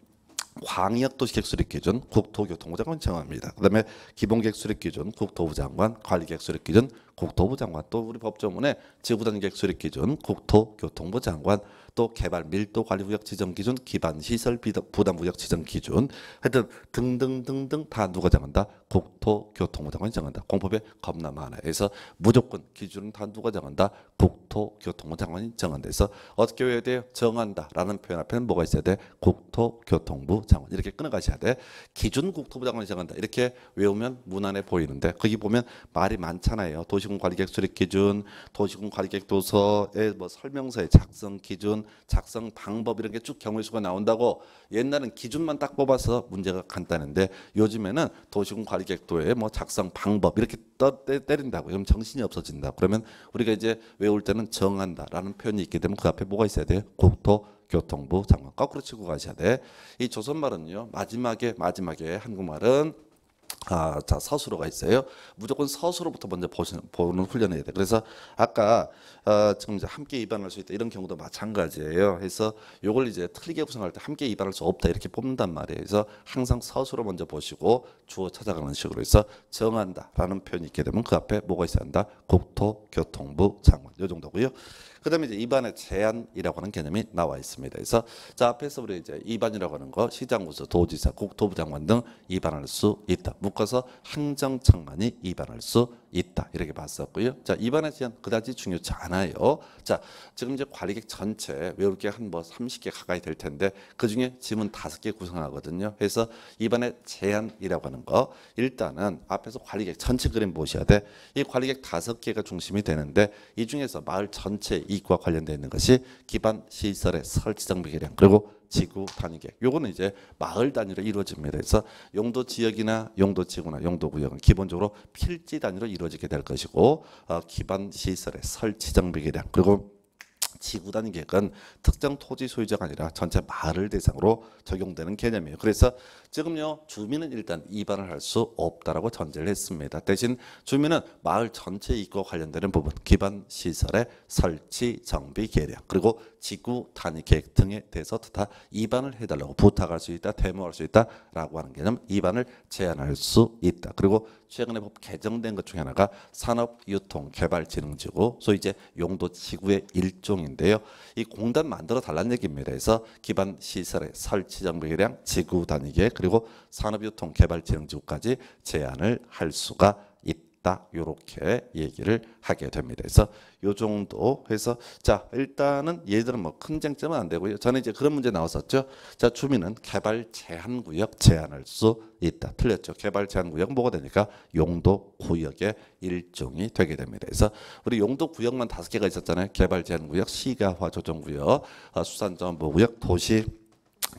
광역도시객 수립 기준 국토교통부 장관 정합니다. 그다음에 기본객 수립 기준 국토부 장관 관리객 수립 기준 국토부 장관 또 우리 법조문에 지구단계 수립 기준 국토교통부 장관 또 개발 밀도 관리 구역 지정 기준 기반 시설 부담 구역 지정 기준 하여튼 등등등등 다 누가 정한다 국토교통부 장관이 정한다 공법에 겁나 많아 그래서 무조건 기준은 다 누가 정한다 국토교통부 장관이 정한다 그래서 어떻게 해야 돼요 정한다라는 표현 앞에는 뭐가 있어야 돼 국토교통부 장관 이렇게 끊어가셔야 돼 기준 국토부 장관이 정한다 이렇게 외우면 무난해 보이는데 거기 보면 말이 많잖아요 도시 도시군 관리객 수립 기준, 도시군 관리객 도서의 뭐 설명서의 작성 기준, 작성 방법 이런 게 쭉 경우의 수가 나온다고 옛날은 기준만 딱 뽑아서 문제가 간단한데 요즘에는 도시군 관리객도의뭐 작성 방법 이렇게 떠, 때, 때린다고 그럼 정신이 없어진다. 그러면 우리가 이제 외울 때는 정한다라는 표현이 있게 되면 그 앞에 뭐가 있어야 돼요? 국토 교통부 장관 거꾸로 치고 가셔야 돼. 이 조선말은요. 마지막에 마지막에 한국말은 아, 자, 서술어가 있어요. 무조건 서술어부터 먼저 보시는, 보는 훈련 해야 돼. 그래서 아까 어, 지금 이제 함께 입안할 수 있다 이런 경우도 마찬가지예요. 그래서 요걸 이제 틀리게 구성할 때 함께 입안할 수 없다 이렇게 뽑는단 말이에요. 그래서 항상 서술어 먼저 보시고 주어 찾아가는 식으로 해서 정한다라는 표현이 있게 되면 그 앞에 뭐가 있어야 한다. 국토 교통부 장관 요 정도고요. 그다음에 이제 입안의 제한이라고 하는 개념이 나와 있습니다. 그래서 자 앞에서 우리 이제 입안이라고 하는 거 시장구조, 도지사, 국토부 장관 등 입안할 수 있다. 묶어서 행정청만이 입안할 수 있다 이렇게 봤었고요. 자 이번에 시간 그다지 중요치 않아요. 자 지금 이제 관리객 전체 외울 게한 뭐 30개 가까이 될 텐데 그 중에 지문 5개 구성하거든요. 그래서 이번에 제안이라고 하는 거 일단은 앞에서 관리객 전체 그림 보셔야 돼. 이 관리객 5 개가 중심이 되는데 이 중에서 마을 전체 이익과 관련되어 있는 것이 기반 시설의 설치 장비 계량 그리고 지구 단위 계획. 요거는 이제 마을 단위로 이루어집니다. 그래서 용도 지역이나 용도 지구나 용도 구역은 기본적으로 필지 단위로 이루어지게 될 것이고 어, 기반 시설의 설치 정비에 대 그리고 지구 단위 계획은 특정 토지 소유자가 아니라 전체 마을을 대상으로 적용되는 개념이에요. 그래서 지금요 주민은 일단 이반을 할 수 없다라고 전제를 했습니다. 대신 주민은 마을 전체 입구 관련되는 부분, 기반 시설의 설치, 정비, 계량 그리고 지구 단위 계획 등에 대해서 다 입안을 해달라고 부탁할 수 있다, 대모할 수 있다라고 하는 개념 입안을 제한할 수 있다. 그리고 최근에 법 뭐 개정된 것 중에 하나가 산업유통개발진흥지구, 소 이제 용도 지구의 일종인데요. 이 공단 만들어 달라는 얘기입니다. 그래서 기반 시설의 설치 정비량, 지구 단위 계획 그리고 산업유통개발진흥지구까지 제한을 할 수가 있다. 요렇게 얘기를 하게 됩니다. 그래서 요 정도 해서 자, 일단은 얘들은 뭐큰 쟁점은 안 되고요. 전에 이제 그런 문제 나왔었죠. 자, 주민은 개발 제한 구역 제한할 수 있다. 틀렸죠. 개발 제한 구역 뭐가 되니까 용도 구역의 일종이 되게 됩니다. 그래서 우리 용도 구역만 다섯 개가 있었잖아요. 개발 제한 구역, 시가화 조정 구역, 어, 수산점 보구역 도시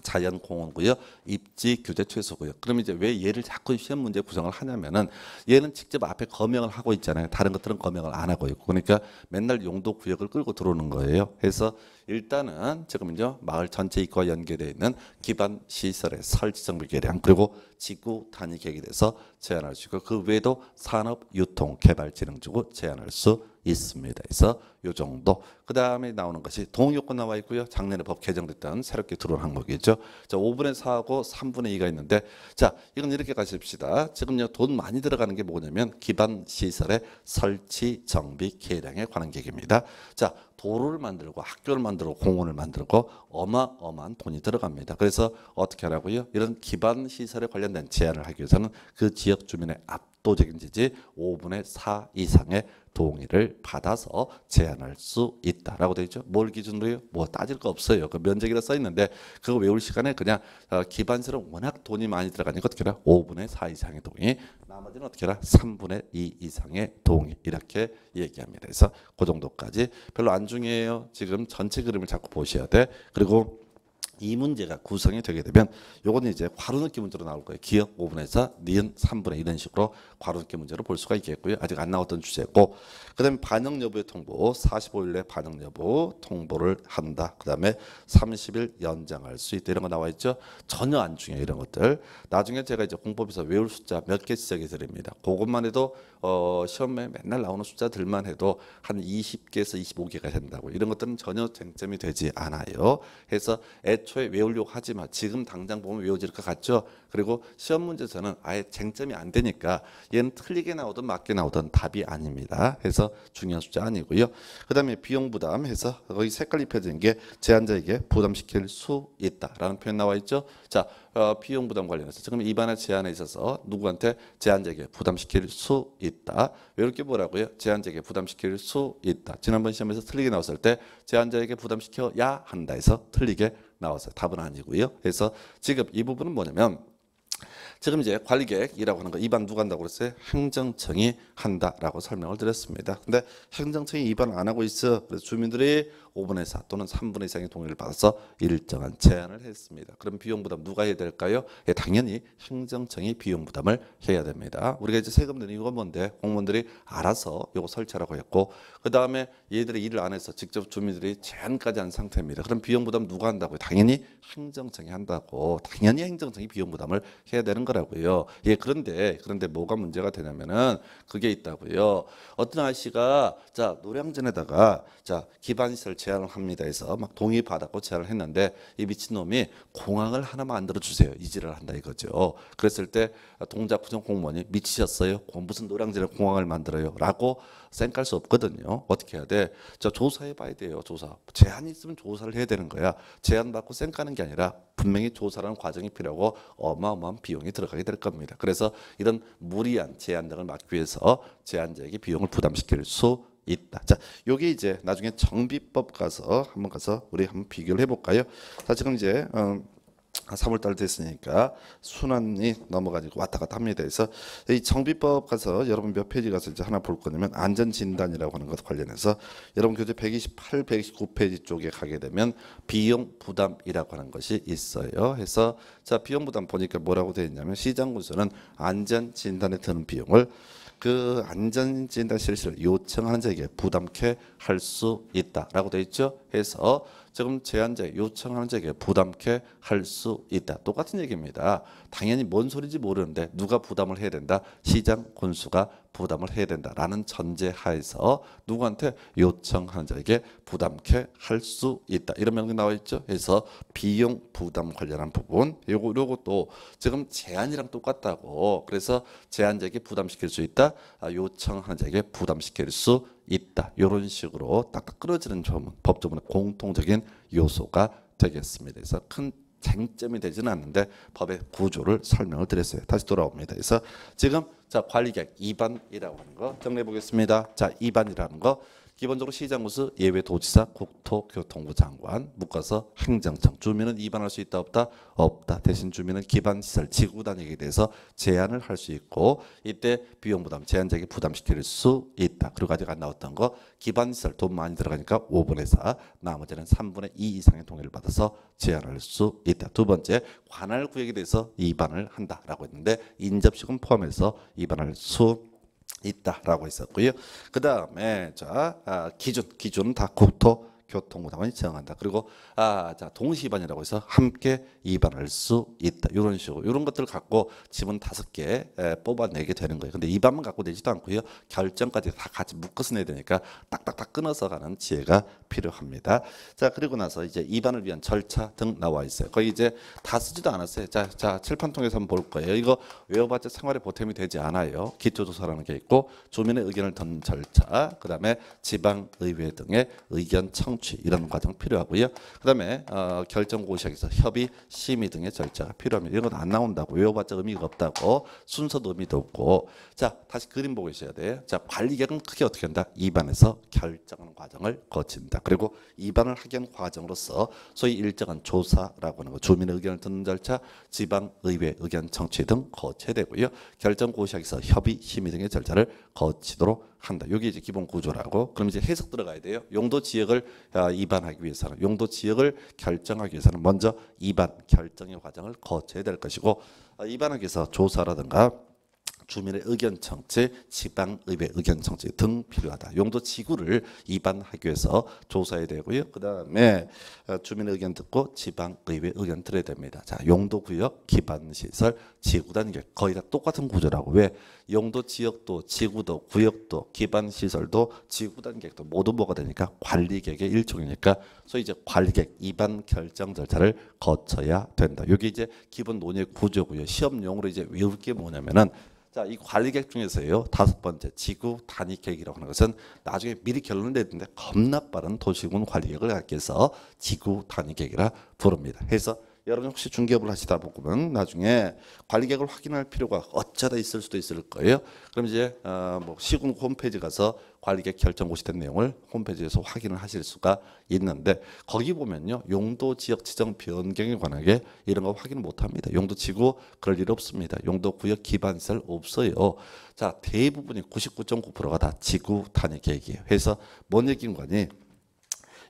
자연공원고요. 입지 교대초에고요 그럼 이제 왜 얘를 자꾸 시험 문제 구성을 하냐면은 얘는 직접 앞에 검역을 하고 있잖아요. 다른 것들은 검역을 안 하고 있고 그러니까 맨날 용도 구역을 끌고 들어오는 거예요. 그래서 일단은 지금 이제 마을 전체 입과 연계되어 있는 기반 시설의 설치 정비 계량 그리고 지구 단위 계획에 대서 제안할 수 있고 그 외에도 산업 유통 개발 진행 주고 제안할 수 있습니다. 그래서 요 정도. 그 다음에 나오는 것이 동요권 나와 있고요. 작년에 법 개정됐던 새롭게 들어온 항목이죠. 자, 5분의 4하고 3분의 2가 있는데 자, 이건 이렇게 가십시다. 지금요 돈 많이 들어가는 게 뭐냐면 기반 시설의 설치 정비 계량에 관한 계획입니다. 자, 도로를 만들고 학교를 만들고 공원을 만들고 어마어마한 돈이 들어갑니다. 그래서 어떻게 하라고요? 이런 기반 시설에 관련된 제안을 하기 위해서는 그 지역 주민의 압도적인 지지 5분의 4 이상의 동의를 받아서 제한할 수 있다라고 되어 있죠. 뭘 기준으로요? 뭐 따질 거 없어요. 그 면적이라 써 있는데 그거 외울 시간에 그냥 어, 기반세는 워낙 돈이 많이 들어가니까 어떻게 해라? 5분의 4 이상의 동의, 나머지는 어떻게 해라? 3분의 2 이상의 동의 이렇게 얘기합니다. 그래서 그 정도까지 별로 안 중요해요. 지금 전체 그림을 자꾸 보셔야 돼. 그리고 이 문제가 구성이 되게 되면 요거는 이제 괄호 늦기 문제로 나올 거예요. 기억 5분에서 니은 3분의 이런 식으로 괄호 늦기 문제로 볼 수가 있겠고요. 아직 안 나왔던 주제고 그 다음에 반영 여부의 통보 45일 내 반영 여부 통보를 한다. 그 다음에 30일 연장할 수 있다. 이런 거 나와 있죠. 전혀 안 중요해 이런 것들. 나중에 제가 이제 공법에서 외울 숫자 몇 개지적해 드립니다. 그것만 해도 어, 시험에 맨날 나오는 숫자들만 해도 한 20개에서 25개가 된다고 이런 것들은 전혀 쟁점이 되지 않아요. 해서 애초 애초에 외우려고 하지만 지금 당장 보면 외워질 것 같죠. 그리고 시험 문제에서는 아예 쟁점이 안 되니까 얘는 틀리게 나오든 맞게 나오든 답이 아닙니다. 해서 중요한 숫자 아니고요. 그다음에 비용 부담 해서 거기 색깔 입혀진 게 제한자에게 부담시킬 수 있다라는 표현 나와 있죠. 자, 어, 비용 부담 관련해서 지금 입안의 제한에 있어서 누구한테 제한자에게 부담시킬 수 있다. 외렇게 보라고요. 제한자에게 부담시킬 수 있다. 지난번 시험에서 틀리게 나왔을 때 제한자에게 부담시켜야 한다 해서 틀리게 나왔어요. 답은 아니고요. 그래서 지금 이 부분은 뭐냐면 지금 이제 관리 계획이라고 하는 거 입안 누가 한다고 그랬어요? 행정청이 한다라고 설명을 드렸습니다. 근데 행정청이 입안 안 하고 있어. 그래서 주민들이 5분의 4 또는 3분의 이상의 동의를 받아서 일정한 제안을 했습니다. 그럼 비용 부담 누가 해야 될까요? 예, 당연히 행정청이 비용 부담을 해야 됩니다. 우리가 이제 세금 내는 이유가 뭔데? 공무원들이 알아서 요거 설치라고 하 했고 그 다음에 얘들이 일을 안 해서 직접 주민들이 제한까지 한 상태입니다. 그럼 비용 부담 누가 한다고요? 당연히 행정청이 한다고. 당연히 행정청이 비용 부담을 해야 되는 거라고요. 예, 그런데 그런데 뭐가 문제가 되냐면은 그게 있다고요. 어떤 아씨가 자 노량진에다가 자 기반시설 제한을 합니다 해서 막 동의 받았고 제안을 했는데 이 미친놈이 공항을 하나 만들어 주세요. 이지를 한다 이거죠. 그랬을 때 동작구청 공무원이 미치셨어요? 무슨 노량진에 공항을 만들어요? 라고 쌩깔 수 없거든요. 어떻게 해야 돼? 저 조사해 봐야 돼요. 조사. 제한이 있으면 조사를 해야 되는 거야. 제한 받고 쌩까는 게 아니라 분명히 조사라는 과정이 필요하고 어마어마한 비용이 들어가게 될 겁니다. 그래서 이런 무리한 제한 등을 막기 위해서 제한자에게 비용을 부담시킬 수 있다. 자, 요게 이제 나중에 정비법 가서 한번 가서 우리 한번 비교를 해볼까요? 자, 지금 이제 음, 3월달 됐으니까 순환이 넘어가지고 왔다 갔다 합니다. 그래서 이 정비법 가서 여러분 몇 페이지 가서 이제 하나 볼 거냐면 안전진단이라고 하는 것 관련해서 여러분 교재 128, 129페이지 쪽에 가게 되면 비용 부담이라고 하는 것이 있어요. 해서 자 비용 부담 보니까 뭐라고 되어 있냐면 시장군서는 안전진단에 드는 비용을 그 안전진단 실시를 요청하는 자에게 부담케 할 수 있다라고 되어 있죠. 해서 지금 제한제 요청하는 자에게 부담케 할 수 있다. 똑같은 얘기입니다. 당연히 뭔 소리인지 모르는데 누가 부담을 해야 된다. 시장 권수가 부담을 해야 된다라는 전제하에서 누구한테 요청하는 자에게 부담케 할 수 있다 이런 명령 나와 있죠. 그래서 비용 부담 관련한 부분 요거 요것도 지금 제안이랑 똑같다고 그래서 제안자에게 부담시킬 수 있다 아, 요청하는 자에게 부담시킬 수 있다. 이런 식으로 딱딱 끌어지는 조문, 법조문의 공통적인 요소가 되겠습니다. 그래서 큰 쟁점이 되지는 않는데 법의 구조를 설명을 드렸어요. 다시 돌아옵니다. 그래서 지금 자관리계 2반이라고 하는 거 정리해 보겠습니다. 자 2반이라는 거 기본적으로 시장부서 예외 도지사 국토교통부 장관 묶어서 행정청 주민은 입안할 수 있다 없다 없다 대신 주민은 기반시설 지구 단위에 대해서 제한을 할 수 있고 이때 비용 부담 제한적에 부담시킬 수 있다 그리고 아직 안 나왔던 거 기반시설 돈 많이 들어가니까 5분의 4 나머지는 3분의 2 이상의 동의를 받아서 제한할 수 있다 두 번째 관할 구역에 대해서 입안을 한다라고 했는데 인접식은 포함해서 입안할 수 있다라고 했었고요그 다음에 자 아, 기준 기준 다 국토 교통부당을지 정한다. 그리고 아, 자, 동시 입안이라고 해서 함께 입안할 수 있다. 이런 식으로 이런 것들을 갖고 지문 다섯 개 뽑아내게 되는 거예요. 근데 입안만 갖고 내지도 않고요. 결정까지 다 같이 묶어서 내야 되니까 딱딱딱 끊어서 가는 지혜가 필요합니다. 자, 그리고 나서 이제 입안을 위한 절차 등 나와 있어요. 거의 이제 다 쓰지도 않았어요. 자, 자, 칠판 통해서 한번 볼 거예요. 이거 외워봤자 생활에 보탬이 되지 않아요. 기초조사라는 게 있고 주민의 의견을 듣는 절차, 그다음에 지방 의회 등의 의견 청취 조치 이런 과정 필요하고요. 그다음에 어, 결정 고시에서 협의, 심의 등의 절차가 필요합니다. 이런 건안 나온다고 외워봤자 의미가 없다고 순서도 의미도 없고 자 다시 그림 보고 있어야 돼요. 자 관리 계획 크게 어떻게 한다? 입안에서 결정하는 과정을 거친다. 그리고 입안을 하게 한 과정으로서 소위 일정한 조사라고 하는 거 주민의 의견을 듣는 절차, 지방의회 의견 청취 등 거쳐야 되고요. 결정 고시에서 협의, 심의 등의 절차를 거치도록 한다. 이게 이제 기본 구조라고. 그럼 이제 해석 들어가야 돼요. 용도 지역을 아, 이반하기 위해서는 용도 지역을 결정하기 위해서는 먼저 이반 결정의 과정을 거쳐야 될 것이고 아, 이반하기 위해서 조사라든가 주민의 의견 청취, 지방의회 의견 청취 등 필요하다. 용도 지구를 입안하기 위해서 조사해야 되고요. 그 다음에 어, 주민의 견 듣고 지방의회 의견 들어야 됩니다. 자, 용도 구역, 기반시설, 지구 단계 거의 다 똑같은 구조라고. 왜? 용도 지역도, 지구도, 구역도, 기반시설도, 지구 단계도 모두 뭐가 되니까 관리객의 일종이니까 소 이제 관리객 입안 결정 절차를 거쳐야 된다. 여기 이제 기본 논의 구조고요. 시험용으로 이제 외울 게 뭐냐면은 자, 이관리 계획 중에서요. 다섯 번째 지구 단위 계획이라고 하는 것은 나중에 미리 결론을 내는데 겁나 빠른 도시군 관리계획을 갖게해서 지구 단위 계획이라 부릅니다. 그래서 여러분 혹시 중개업을 하시다 보면 나중에 관리계획을 확인할 필요가 어쩌다 있을 수도 있을 거예요. 그럼 이제 어, 뭐 시군 홈페이지 가서 관리계 결정 고시된 내용을 홈페이지에서 확인을 하실 수가 있는데 거기 보면요 용도 지역 지정 변경에 관하게 이런 거 확인 못합니다. 용도 지구 그럴 일 없습니다. 용도 구역 기반 시설 없어요. 자 대부분이 99.9%가 다 지구 단위 계획이에요. 그래서 뭔 얘기인 거니?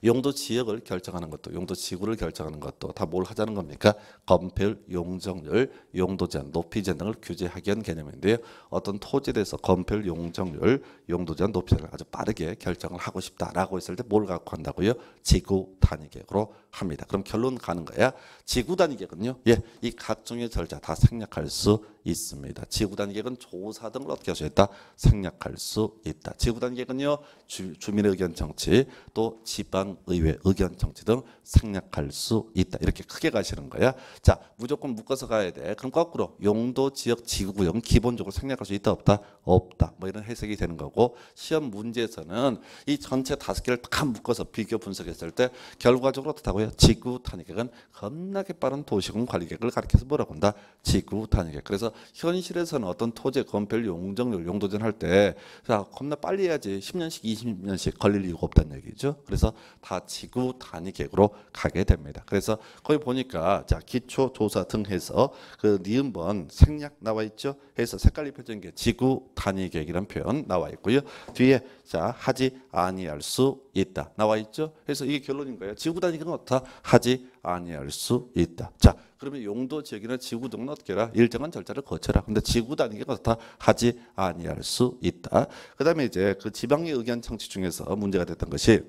용도 지역을 결정하는 것도 용도 지구를 결정하는 것도 다 뭘 하자는 겁니까? 건폐율, 용적률, 용도 제한, 높이 제한 등을 규제하기 위한 개념인데요. 어떤 토지에 대해서 건폐율, 용적률, 용도 제한, 높이 제한을 아주 빠르게 결정을 하고 싶다라고 했을 때 뭘 갖고 한다고요? 지구 단위계로 합니다. 그럼 결론 가는 거야. 지구 단위계는요. 예, 이 각종의 절차 다 생략할 수 있습니다. 지구 단위계는 조사 등을 어떻게 할수 있다? 생략할 수 있다. 지구 단위계는요. 주, 민의 의견 정치 또 지방의회 의견 정치 등 생략할 수 있다. 이렇게 크게 가시는 거야. 자, 무조건 묶어서 가야 돼. 그럼 거꾸로 용도, 지역, 지구구역 기본적으로 생략할 수 있다 없다? 없다. 뭐 이런 해석이 되는 거고 시험 문제에서는 이 전체 다섯 개를 다 묶어서 비교 분석했을 때 결과적으로 어떻다고 뭐예요? 지구 탄핵은 겁나게 빠른 도시군 관리 계획을 가리켜서 뭐라고 한다? 지구 탄핵. 그래서 현실에서는 어떤 토지 건폐 용적률, 용도전 할때 자, 겁나 빨리 해야지 10년씩, 20년씩 걸릴 이유가 없다는 얘기죠. 그래서 다 지구 단위 계획으로 가게 됩니다. 그래서 거기 보니까 자, 기초 조사 등 해서 그 니은번 생략 나와 있죠. 해서 색깔이 표준 게 지구 단위 계획이라는 표현 나와 있고요. 뒤에 자, 하지 아니할 수 있다. 나와 있죠? 그래서 이게 결론인 거예요. 지구 단위는 어떻다? 하지 아니할 수 있다. 자, 그러면 용도 지역이나 지구 등은 어떻게 해라? 일정한 절차를 거쳐라. 근데 지구 단위가 어떻다? 하지 아니할 수 있다. 그 다음에 이제 그 지방의 의견 청취 중에서 문제가 됐던 것이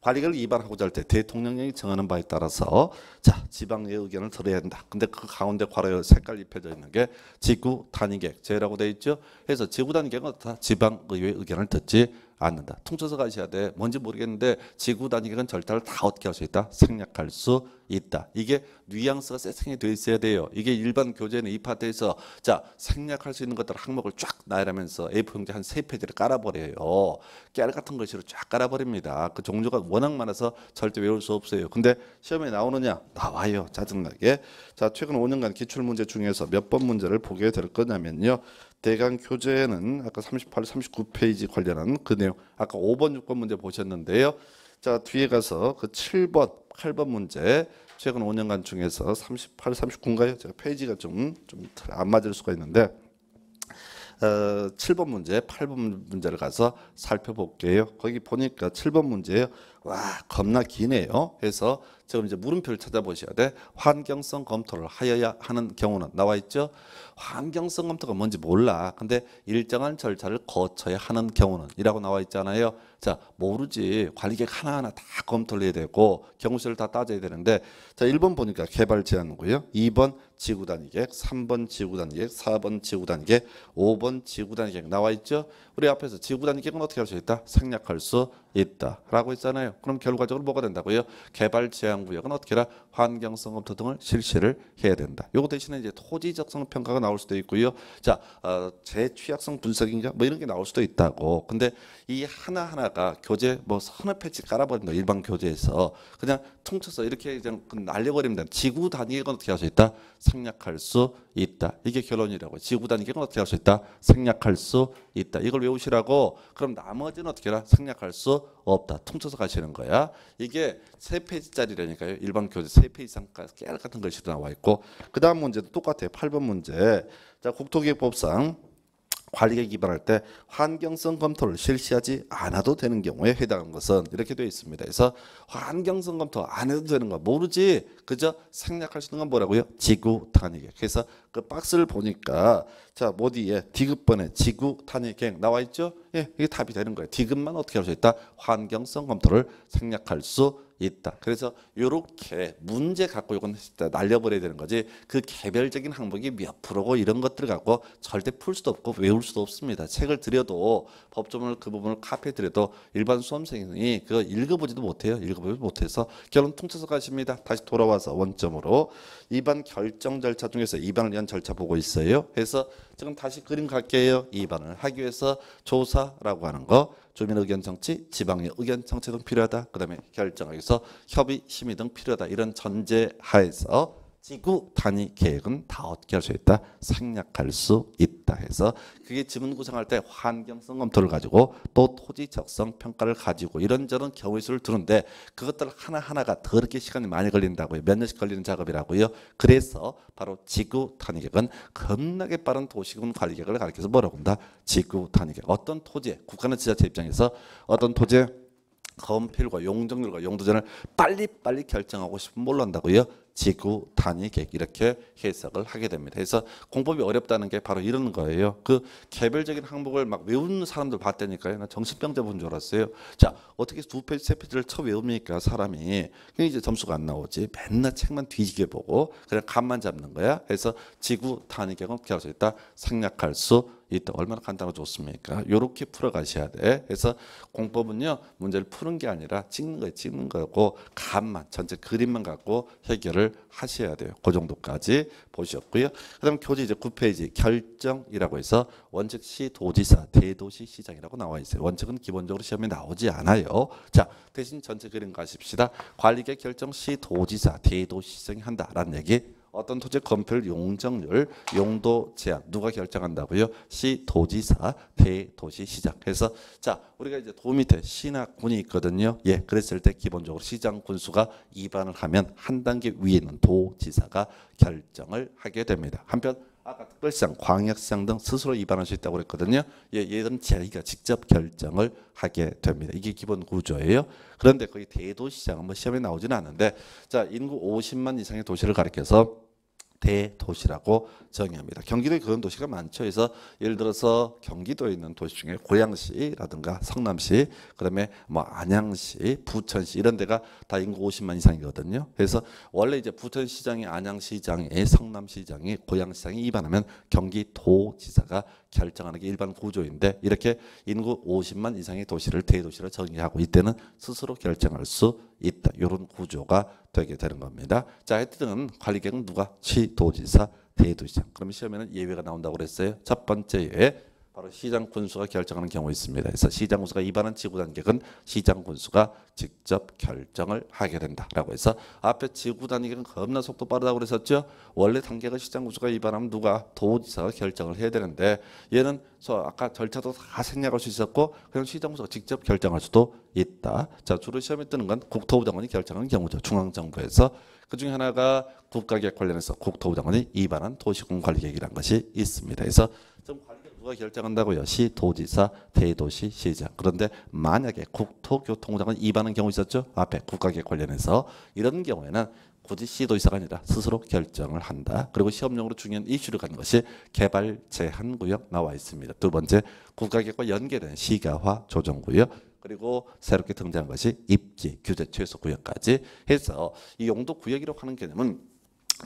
관리를 이반하고자 할 때 대통령령이 정하는 바에 따라서 자 지방의 의견을 들어야 한다. 근데 그 가운데 괄호에 색깔 입혀져 있는 게 지구 단위계획 제라고 돼 있죠. 그래서 지구 단위계획은 다 지방의회 의견을 듣지 않는다. 통째서 가셔야 돼. 뭔지 모르겠는데 지구 단위간 절차를 다 어떻게 할 수 있다? 생략할 수 있다. 이게 뉘앙스가 세팅이 돼 있어야 돼요. 이게 일반 교재는 이 파트에서 자 생략할 수 있는 것들 항목을 쫙 나열하면서 A4 용지 한세 페이지를 깔아버려요. 깨알 같은 글씨로 쫙 깔아버립니다. 그 종류가 워낙 많아서 절대 외울 수 없어요. 근데 시험에 나오느냐? 나와요. 짜증나게. 자 최근 5년간 기출문제 중에서 몇 번 문제를 보게 될 거냐면요. 대강 교재는 아까 38, 39페이지 관련한 그 내용 아까 5번, 6번 문제 보셨는데요. 자 뒤에 가서 그 7번, 8번 문제 최근 5년간 중에서 38, 39인가요? 제가 페이지가 좀 좀 안 맞을 수가 있는데 어, 7번 문제, 8번 문제를 가서 살펴볼게요. 거기 보니까 7번 문제요와 겁나 기네요. 해서 지금 이제 물음표를 찾아보셔야 돼. 환경성 검토를 하여야 하는 경우는 나와 있죠. 환경성 검토가 뭔지 몰라. 근데 일정한 절차를 거쳐야 하는 경우는 이라고 나와 있잖아요. 자, 모르지. 관리객 하나하나 다 검토를 해야 되고 경우수를 다 따져야 되는데 자, 1번 보니까 개발 제한구요. 2번 지구 단위객, 3번 지구 단위객, 4번 지구 단위객, 5번 지구 단위객 나와 있죠. 우리 앞에서 지구 단위객은 어떻게 할 수 있다? 생략할 수 있다라고 했잖아요. 그럼 결과적으로 뭐가 된다고요? 개발 제한 해당 구역은 어떻게 해라 환경성 검토 등을 실시를 해야 된다. 요거 대신에 이제 토지 적성 평가가 나올 수도 있고요. 자, 어, 재취약성 분석인가 뭐 이런 게 나올 수도 있다고. 근데 이 하나 하나가 교재 뭐 서너 패치 깔아버린다 일반 교재에서 그냥 퉁쳐서 이렇게 그냥 날려버리면 다 지구 단위건 어떻게 할 수 있다? 생략할 수 있다. 이게 결론이라고. 지구 단위건 어떻게 할 수 있다? 생략할 수 있다. 이걸 외우시라고 그럼 나머지는 어떻게 해라? 생략할 수 없다. 통째서 가시는 거야. 이게 세페이지짜리라니까요. 일반 교재 세페이지 상가 깨알 같은 글씨로 나와 있고 그 다음 문제도 똑같아요. 8번 문제. 자 국토기획법상 관리에 기반할 때 환경성 검토를 실시하지 않아도 되는 경우에 해당하는 것은 이렇게 되어 있습니다. 그래서 환경성 검토 안 해도 되는 거 모르지 그저 생략할 수 있는 건 뭐라고요? 지구 탄핵. 그래서 그 박스를 보니까 자 모디에 디귿번에 지구 탄핵행 나와 있죠? 예, 이게 답이 되는 거예요. 디귿만 어떻게 할 수 있다? 환경성 검토를 생략할 수 있다. 그래서 이렇게 문제 갖고 이건 날려버려야 되는 거지 그 개별적인 항목이 몇 프로고 이런 것들 갖고 절대 풀 수도 없고 외울 수도 없습니다. 책을 드려도 법조문을 그 부분을 카페해 드려도 일반 수험생이 그거 읽어보지도 못해요. 읽어보지도 못해서 결론 통째서 가십니다. 다시 돌아와서 원점으로 입안 결정 절차 중에서 입안을 위한 절차 보고 있어요. 해서 지금 다시 그림 갈게요. 입안을 하기 위해서 조사라고 하는 거 주민 의견 정치, 지방의 의견 정치 등 필요하다. 그 다음에 결정하기 위해서 협의, 심의 등 필요하다. 이런 전제 하에서 지구 단위 계획은 다 어떻게 할 수 있다? 생략할 수 있다 해서 그게 지문 구성할 때 환경성 검토를 가지고 또 토지 적성 평가를 가지고 이런저런 경우의 수를 두는데 그것들 하나하나가 더럽게 시간이 많이 걸린다고요. 몇 년씩 걸리는 작업이라고요. 그래서 바로 지구 단위 계획은 겁나게 빠른 도시군 관리 계획을 가르쳐서 뭐라고 한다? 지구 단위 계획. 어떤 토지에 국가나 지자체 입장에서 어떤 토지에 검필과 용적률과 용도전을 빨리빨리 결정하고 싶으면 뭘 한다고요? 지구, 단위, 계획 이렇게 해석을 하게 됩니다. 그래서 공법이 어렵다는 게 바로 이런 거예요. 그 개별적인 항목을 막 외우는 사람들 봤다니까요. 나 정신병자 본 줄 알았어요. 자, 어떻게 두 페이지, 세 페이지를 쳐 외웁니까 사람이. 그냥 이제 점수가 안 나오지. 맨날 책만 뒤지게 보고 그냥 감만 잡는 거야. 그래서 지구, 단위, 객은 어떻 있다? 생략할 수 있다. 얼마나 간단하고 좋습니까? 요렇게 풀어가셔야 돼. 그래서 공법은요. 문제를 푸는 게 아니라 찍는 거예요. 찍는 거고 감만 전체 그림만 갖고 해결을 하셔야 돼요. 그 정도까지 보셨고요. 그 다음 교재 이제 9페이지 결정이라고 해서 원칙 시 도지사 대도시 시장이라고 나와 있어요. 원칙은 기본적으로 시험에 나오지 않아요. 자 대신 전체 그림 가십시다. 관리계 결정 시 도지사 대도시 시장이 한다라는 얘기 어떤 토지 건폐율 용적률 용도 제한 누가 결정한다고요? 시 도지사 대도시 시장. 그서자 우리가 이제 도 밑에 시나 군이 있거든요. 예, 그랬을 때 기본적으로 시장 군수가 입안을 하면 한 단계 위에는 도지사가 결정을 하게 됩니다. 한편 아까 특별시장, 광역시장 등 스스로 입안할 수 있다고 그랬거든요. 예, 얘는 자기가 직접 결정을 하게 됩니다. 이게 기본 구조예요. 그런데 거의 대도시장은 뭐 시험에 나오지는 않는데 자 인구 50만 이상의 도시를 가리켜서 대도시라고 정의합니다. 경기도에 그런 도시가 많죠. 그래서 예를 들어서 경기도에 있는 도시 중에 고양시라든가 성남시, 그다음에 뭐 안양시, 부천시 이런 데가 다 인구 50만 이상이거든요. 그래서 원래 이제 부천시장이 안양시장이 성남시장이 고양시장이 입안하면 경기도지사가 결정하는 게 일반 구조인데 이렇게 인구 50만 이상의 도시를 대도시로 정의하고 이때는 스스로 결정할 수 있다. 이런 구조가 되게 되는 겁니다. 자, 하여튼 관리객은 누가? 시도지사, 대도시장. 그럼 시험에는 예외가 나온다고 그랬어요. 첫 번째 예외 바로 시장 군수가 결정하는 경우 있습니다. 그래서 시장 군수가 입안한 지구 단계는 시장 군수가 직접 결정을 하게 된다라고 해서 앞에 지구 단계는 겁나 속도 빠르다고 그랬었죠. 원래 단계가 시장 군수가 입안하면 누가 도지사가 결정을 해야 되는데 얘는 저 아까 절차도 다 생략할 수 있었고 그냥 시장 군수가 직접 결정할 수도 있다. 자 주로 시험에 뜨는 건 국토부 장관이 결정하는 경우죠. 중앙정부에서 그중 에 하나가 국가계획 관련해서 국토부 장관이 입안한 도시군관리계획이라는 것이 있습니다. 그래서 좀 관리 누가 결정한다고요? 시, 도지사, 대도시, 시장. 그런데 만약에 국토교통부장관 이반한 경우 있었죠? 앞에 국가계 관련해서 이런 경우에는 굳이 시도지사가 아니라 스스로 결정을 한다. 그리고 시험용으로 중요한 이슈를 갖는 것이 개발 제한 구역 나와 있습니다. 두 번째 국가계획과 연계된 시가화 조정 구역 그리고 새롭게 등장한 것이 입지 규제 최소 구역까지 해서 이 용도 구역이라고 하는 개념은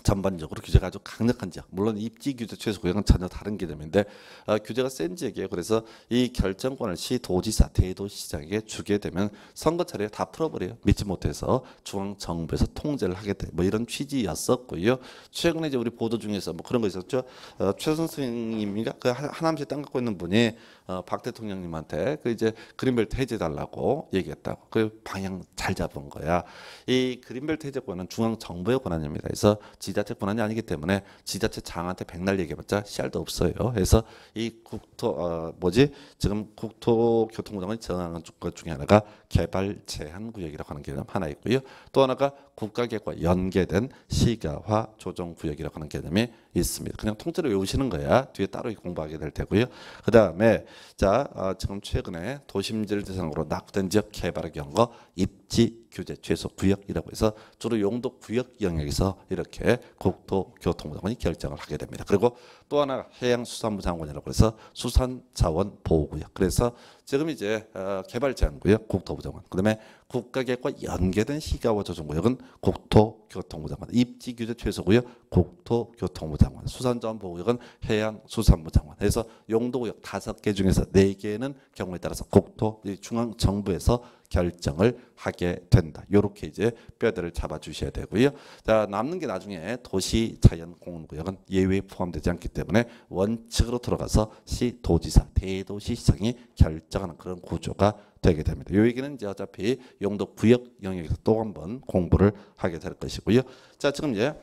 전반적으로 규제가 아주 강력한 지역 물론 입지 규제 최소 구역은 전혀 다른 개념인데 어, 규제가 센 지역이에요 그래서 이 결정권을 시 도지사 대도시장에게 주게 되면 선거철에 다 풀어버려요 믿지 못해서 중앙정부에서 통제를 하게 돼뭐 이런 취지였었고요 최근에 이제 우리 보도 중에서 뭐 그런 거 있었죠 어, 최선생님인가 그 하남시 땅 갖고 있는 분이 어, 박 대통령님한테 그 이제 그린벨트 해제달라고 얘기했다고 그 방향 잘 잡은 거야 이 그린벨트 해제권은 중앙정부의 권한입니다 그래서 지자체 권한이 아니기 때문에 지자체 장한테 백날 얘기해봤자 씨알도 없어요. 그래서 이 국토 어, 뭐지 지금 국토교통부장관이 전하는 것 중에 하나가 개발 제한 구역이라고 하는 개념 하나 있고요. 또 하나가 국가계획과 연계된 시가화 조정 구역이라고 하는 개념이 있습니다. 그냥 통째로 외우시는 거야. 뒤에 따로 공부하게 될 테고요. 그 다음에 자 어, 지금 최근에 도심지를 대상으로 낙후된 지역 개발의 경거 입지 규제 최소 구역이라고 해서 주로 용도 구역 영역에서 이렇게 국토교통부장관이 결정을 하게 됩니다. 그리고 또 하나 해양수산부 장관이라고 해서 수산자원 보호구역. 그래서 지금 이제 어, 개발 제한구역 국토부 장관. 그다음에 국가계획과 연계된 시가와 조정구역은 국토교통부 장관. 입지 규제 최소 구역 국토교통부 장관. 수산자원 보호구역은 해양수산부 장관. 그서 용도구역 다섯 개 중에서 네 개는 경우에 따라서 국토 중앙 정부에서 결정을 하게 된다. 이렇게 이제 뼈대를 잡아 주셔야 되고요. 자 남는 게 나중에 도시 자연 공원구역은 예외에 포함되지 않기 때문에 원칙으로 들어가서 시 도지사 대도시 시장이 결정하는 그런 구조가 되게 됩니다. 이 얘기는 이제 어차피 용도 구역 영역에서 또 한번 공부를 하게 될 것이고요. 자 지금 이제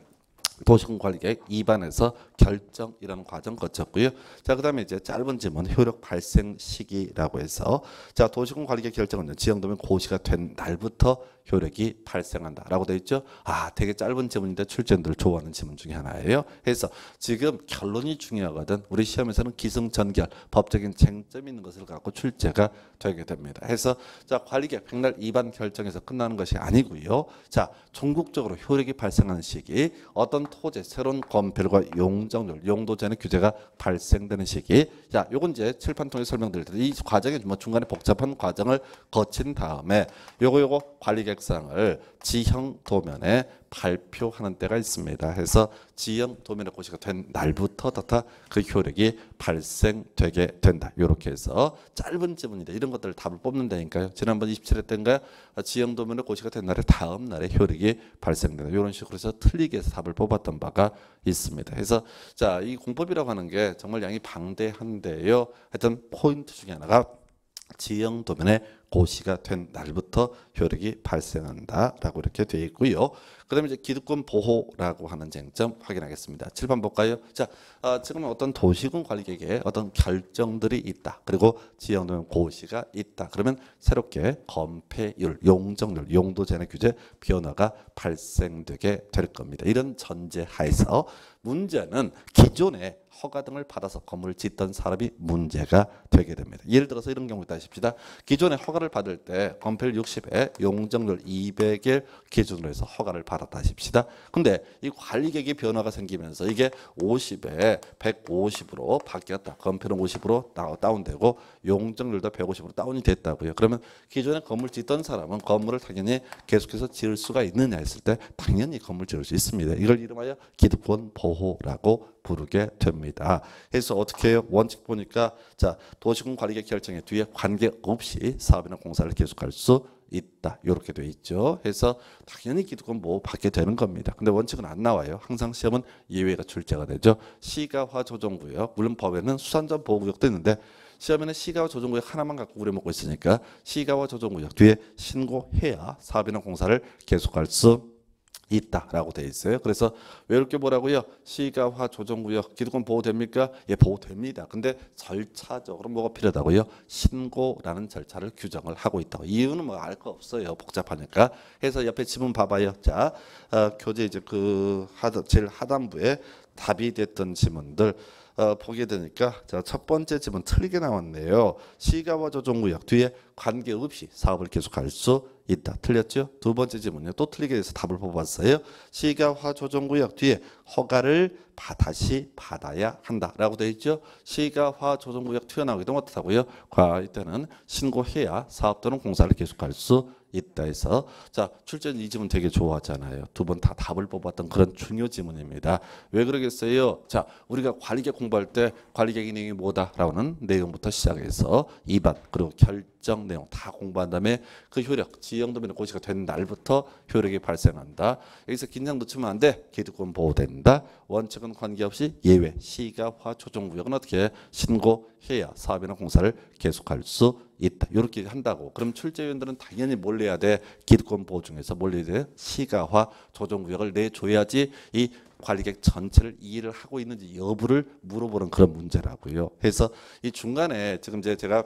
도시공관리계획 2반에서 결정 이런 과정 거쳤고요. 자, 그다음에 이제 짧은 질문 효력 발생 시기라고 해서 자, 도시공관리계획 결정은 지정도면 고시가 된 날부터 효력이 발생한다라고 되어 있죠. 아, 되게 짧은 질문인데 출제인들 좋아하는 질문 중에 하나예요. 해서 지금 결론이 중요하거든. 우리 시험에서는 기승전결, 법적인 쟁점이 있는 것을 갖고 출제가 되게 됩니다. 해서 자, 관리계획 백날 입안 결정에서 끝나는 것이 아니고요. 자, 전국적으로 효력이 발생하는 시기 어떤 토지, 새로운 건별과 용적률, 용도 제한 규제가 발생되는 시기. 자, 요건 이제 칠판 통해 설명드릴 텐데 이 과정이 뭐 중간에 복잡한 과정을 거친 다음에 요거 요거 관리 계상을 지형 도면에 발표하는 때가 있습니다. 해서 지형 도면의 고시가 된 날부터 다타 그 효력이 발생되게 된다. 이렇게 해서 짧은 지문인데 이런 것들을 답을 뽑는다니까요. 지난번 27회 때인가 지형 도면의 고시가 된 날의 다음 날에 효력이 발생된다. 이런 식으로 해서 틀리게 해서 답을 뽑았던 바가 있습니다. 그서 자, 이 공법이라고 하는 게 정말 양이 방대한데요. 하여튼 포인트 중에 하나가 지형 도면의 고시가 된 날부터 효력이 발생한다라고 이렇게 되어 있고요. 그다음에 이제 기득권 보호라고 하는 쟁점 확인하겠습니다. 7번 볼까요? 자, 어, 아, 지금 어떤 도시군 관리 계에 어떤 결정들이 있다. 그리고 지역 노 고시가 있다. 그러면 새롭게 건폐율, 용적률, 용도 제한 규제 변화가 발생되게 될 겁니다. 이런 전제 하에서 문제는 기존에 허가 등을 받아서 건물을 짓던 사람이 문제가 되게 됩니다. 예를 들어서 이런 경우다 십시다 기존에 허가를 받을 때 건폐율 60에 용적률 200을 기준으로 해서 허가를 받았다 십시다. 근데 이 관리객의 변화가 생기면서 이게 50에 150으로 바뀌었다. 건폐율 50으로 다운되고 용적률도 150으로 다운이 됐다고요. 그러면 기존에 건물 짓던 사람은 건물을 당연히 계속해서 지을 수가 있느냐 했을 때 당연히 건물 지을 수 있습니다. 이걸 이름하여 기득권 보호라고 부르게 됩니다. 해서 어떻게 해요? 원칙 보니까 자 도시군 관리계 결정에 뒤에 관계없이 사업이나 공사를 계속할 수 있다. 이렇게 돼 있죠. 해서 당연히 기득권 보 받게 되는 겁니다. 근데 원칙은 안 나와요. 항상 시험은 예외가 출제가 되죠. 시가화 조정구역 물론 법에는 수산전 보호구역도 있는데 시험에는 시가와 조정구역 하나만 갖고 우려먹고 있으니까 시가와 조정구역 뒤에 신고해야 사업이나 공사를 계속할 수 있다라고 돼 있어요. 그래서 외롭게 뭐라고요? 시가화 조정구역 기득권 보호됩니까? 예, 보호됩니다. 근데 절차적으로 뭐가 필요하다고요? 신고라는 절차를 규정을 하고 있다고. 이유는 뭐 알 거 없어요. 복잡하니까. 해서 옆에 지문 봐봐요. 자, 어, 교재 이제 그 하드, 제일 하단부에 답이 됐던 지문들. 어, 보게 되니까 첫 번째 집은 틀리게 나왔네요. 시가와 조정구역 뒤에 관계없이 사업을 계속할 수 있다. 틀렸죠? 두 번째 질문요. 이또 틀리게 돼서 답을 뽑았어요. 시가화 조정구역 뒤에 허가를 받, 다시 받아야 한다라고 돼 있죠. 시가화 조정구역 튀어나오기도 못하고요. 과일때는 신고해야 사업 또는 공사를 계속할 수 있다 해서 자출전이 질문 되게 좋아하잖아요. 두 번 다 답을 뽑았던 그런 중요 질문입니다. 왜 그러겠어요? 자 우리가 관리계 공부할 때 관리계 기능이 뭐다라는 고 내용부터 시작해서 2번 그리고 결 일정 내용 다 공부한 다음에 그 효력 지형도면 고시가 된 날부터 효력이 발생한다. 여기서 긴장 놓치면 안 돼. 기득권 보호된다. 원칙은 관계없이 예외 시가 화초종구역은 어떻게 신고해야 사업이나 공사를 계속할 수 있다. 이렇게 한다고. 그럼 출제위원들은 당연히 뭘 해야 돼? 기득권 보호 중에서 뭘 해야 돼? 시가화 조정구역을 내줘야지 이 관리객 전체를 이해를 하고 있는지 여부를 물어보는 그런 문제라고요. 그래서 이 중간에 지금 제가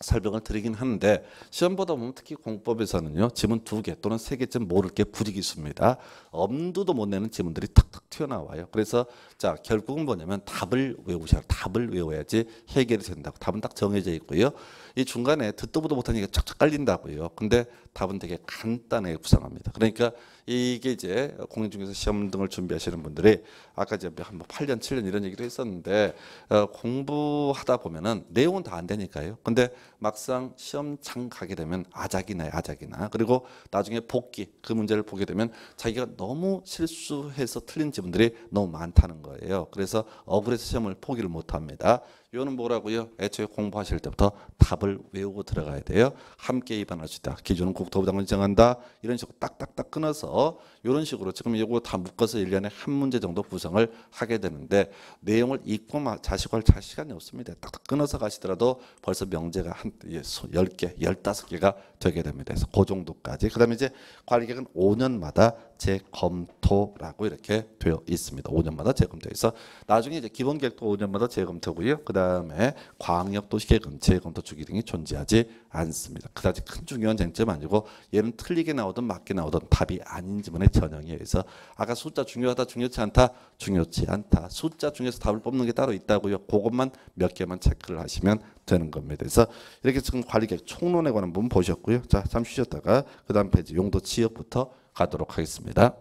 설명을 드리긴 하는데 시험 보다 보면 특히 공법에서는요 지문 두 개 또는 세 개쯤 모를 게 부득이 있습니다 엄두도 못 내는 지문들이 탁탁 튀어나와요 그래서 자 결국은 뭐냐면 답을 외우셔야 답을 외워야지 해결이 된다고 답은 딱 정해져 있고요 이 중간에 듣도 보도 못한 얘기가 쫙쫙 깔린다고요. 근데 답은 되게 간단하게 구성합니다. 그러니까 이게 이제 공인중개사 시험 등을 준비하시는 분들이 아까 이제 뭐 한 8년, 뭐 7년 이런 얘기도 했었는데 어, 공부하다 보면은 내용은 다 안 되니까요. 근데 막상 시험장 가게 되면 아작이나 아작이나 그리고 나중에 복기 그 문제를 보게 되면 자기가 너무 실수해서 틀린 지문들이 너무 많다는 거예요. 그래서 억울해서 시험을 포기를 못합니다. 이거는 뭐라고요? 애초에 공부하실 때부터 답을 외우고 들어가야 돼요. 함께 입안할 수다 기준은 국토부장관 정한다. 이런 식으로 딱딱딱 끊어서 이런 식으로 지금 이거 다 묶어서 1년에 한 문제 정도 구성을 하게 되는데 내용을 읽고 자식할 잘 시간이 없습니다. 딱딱 끊어서 가시더라도 벌써 명제가 한 10개, 예, 15개가 되게 됩니다. 그래서 그 정도까지. 그 다음에 이제 관리객은 5년마다 재검토라고 이렇게 되어 있습니다. 5년마다 재검토해서 나중에 이제 기본 계획도 5년마다 재검토고요. 그 다음에 광역 도시 계획은 재검토 주기 등이 존재하지 않습니다. 그다지 큰 중요한 쟁점 아니고 얘는 틀리게 나오든 맞게 나오든 답이 아닌 지문의 전형에 의해서 아까 숫자 중요하다 중요치 않다 중요치 않다 숫자 중에서 답을 뽑는 게 따로 있다고요. 그것만 몇 개만 체크를 하시면 되는 겁니다. 그래서 이렇게 지금 관리계획 총론에 관한 부분 보셨고요. 자, 잠시 쉬었다가 그 다음 페이지 용도 취업부터 가도록 하겠습니다.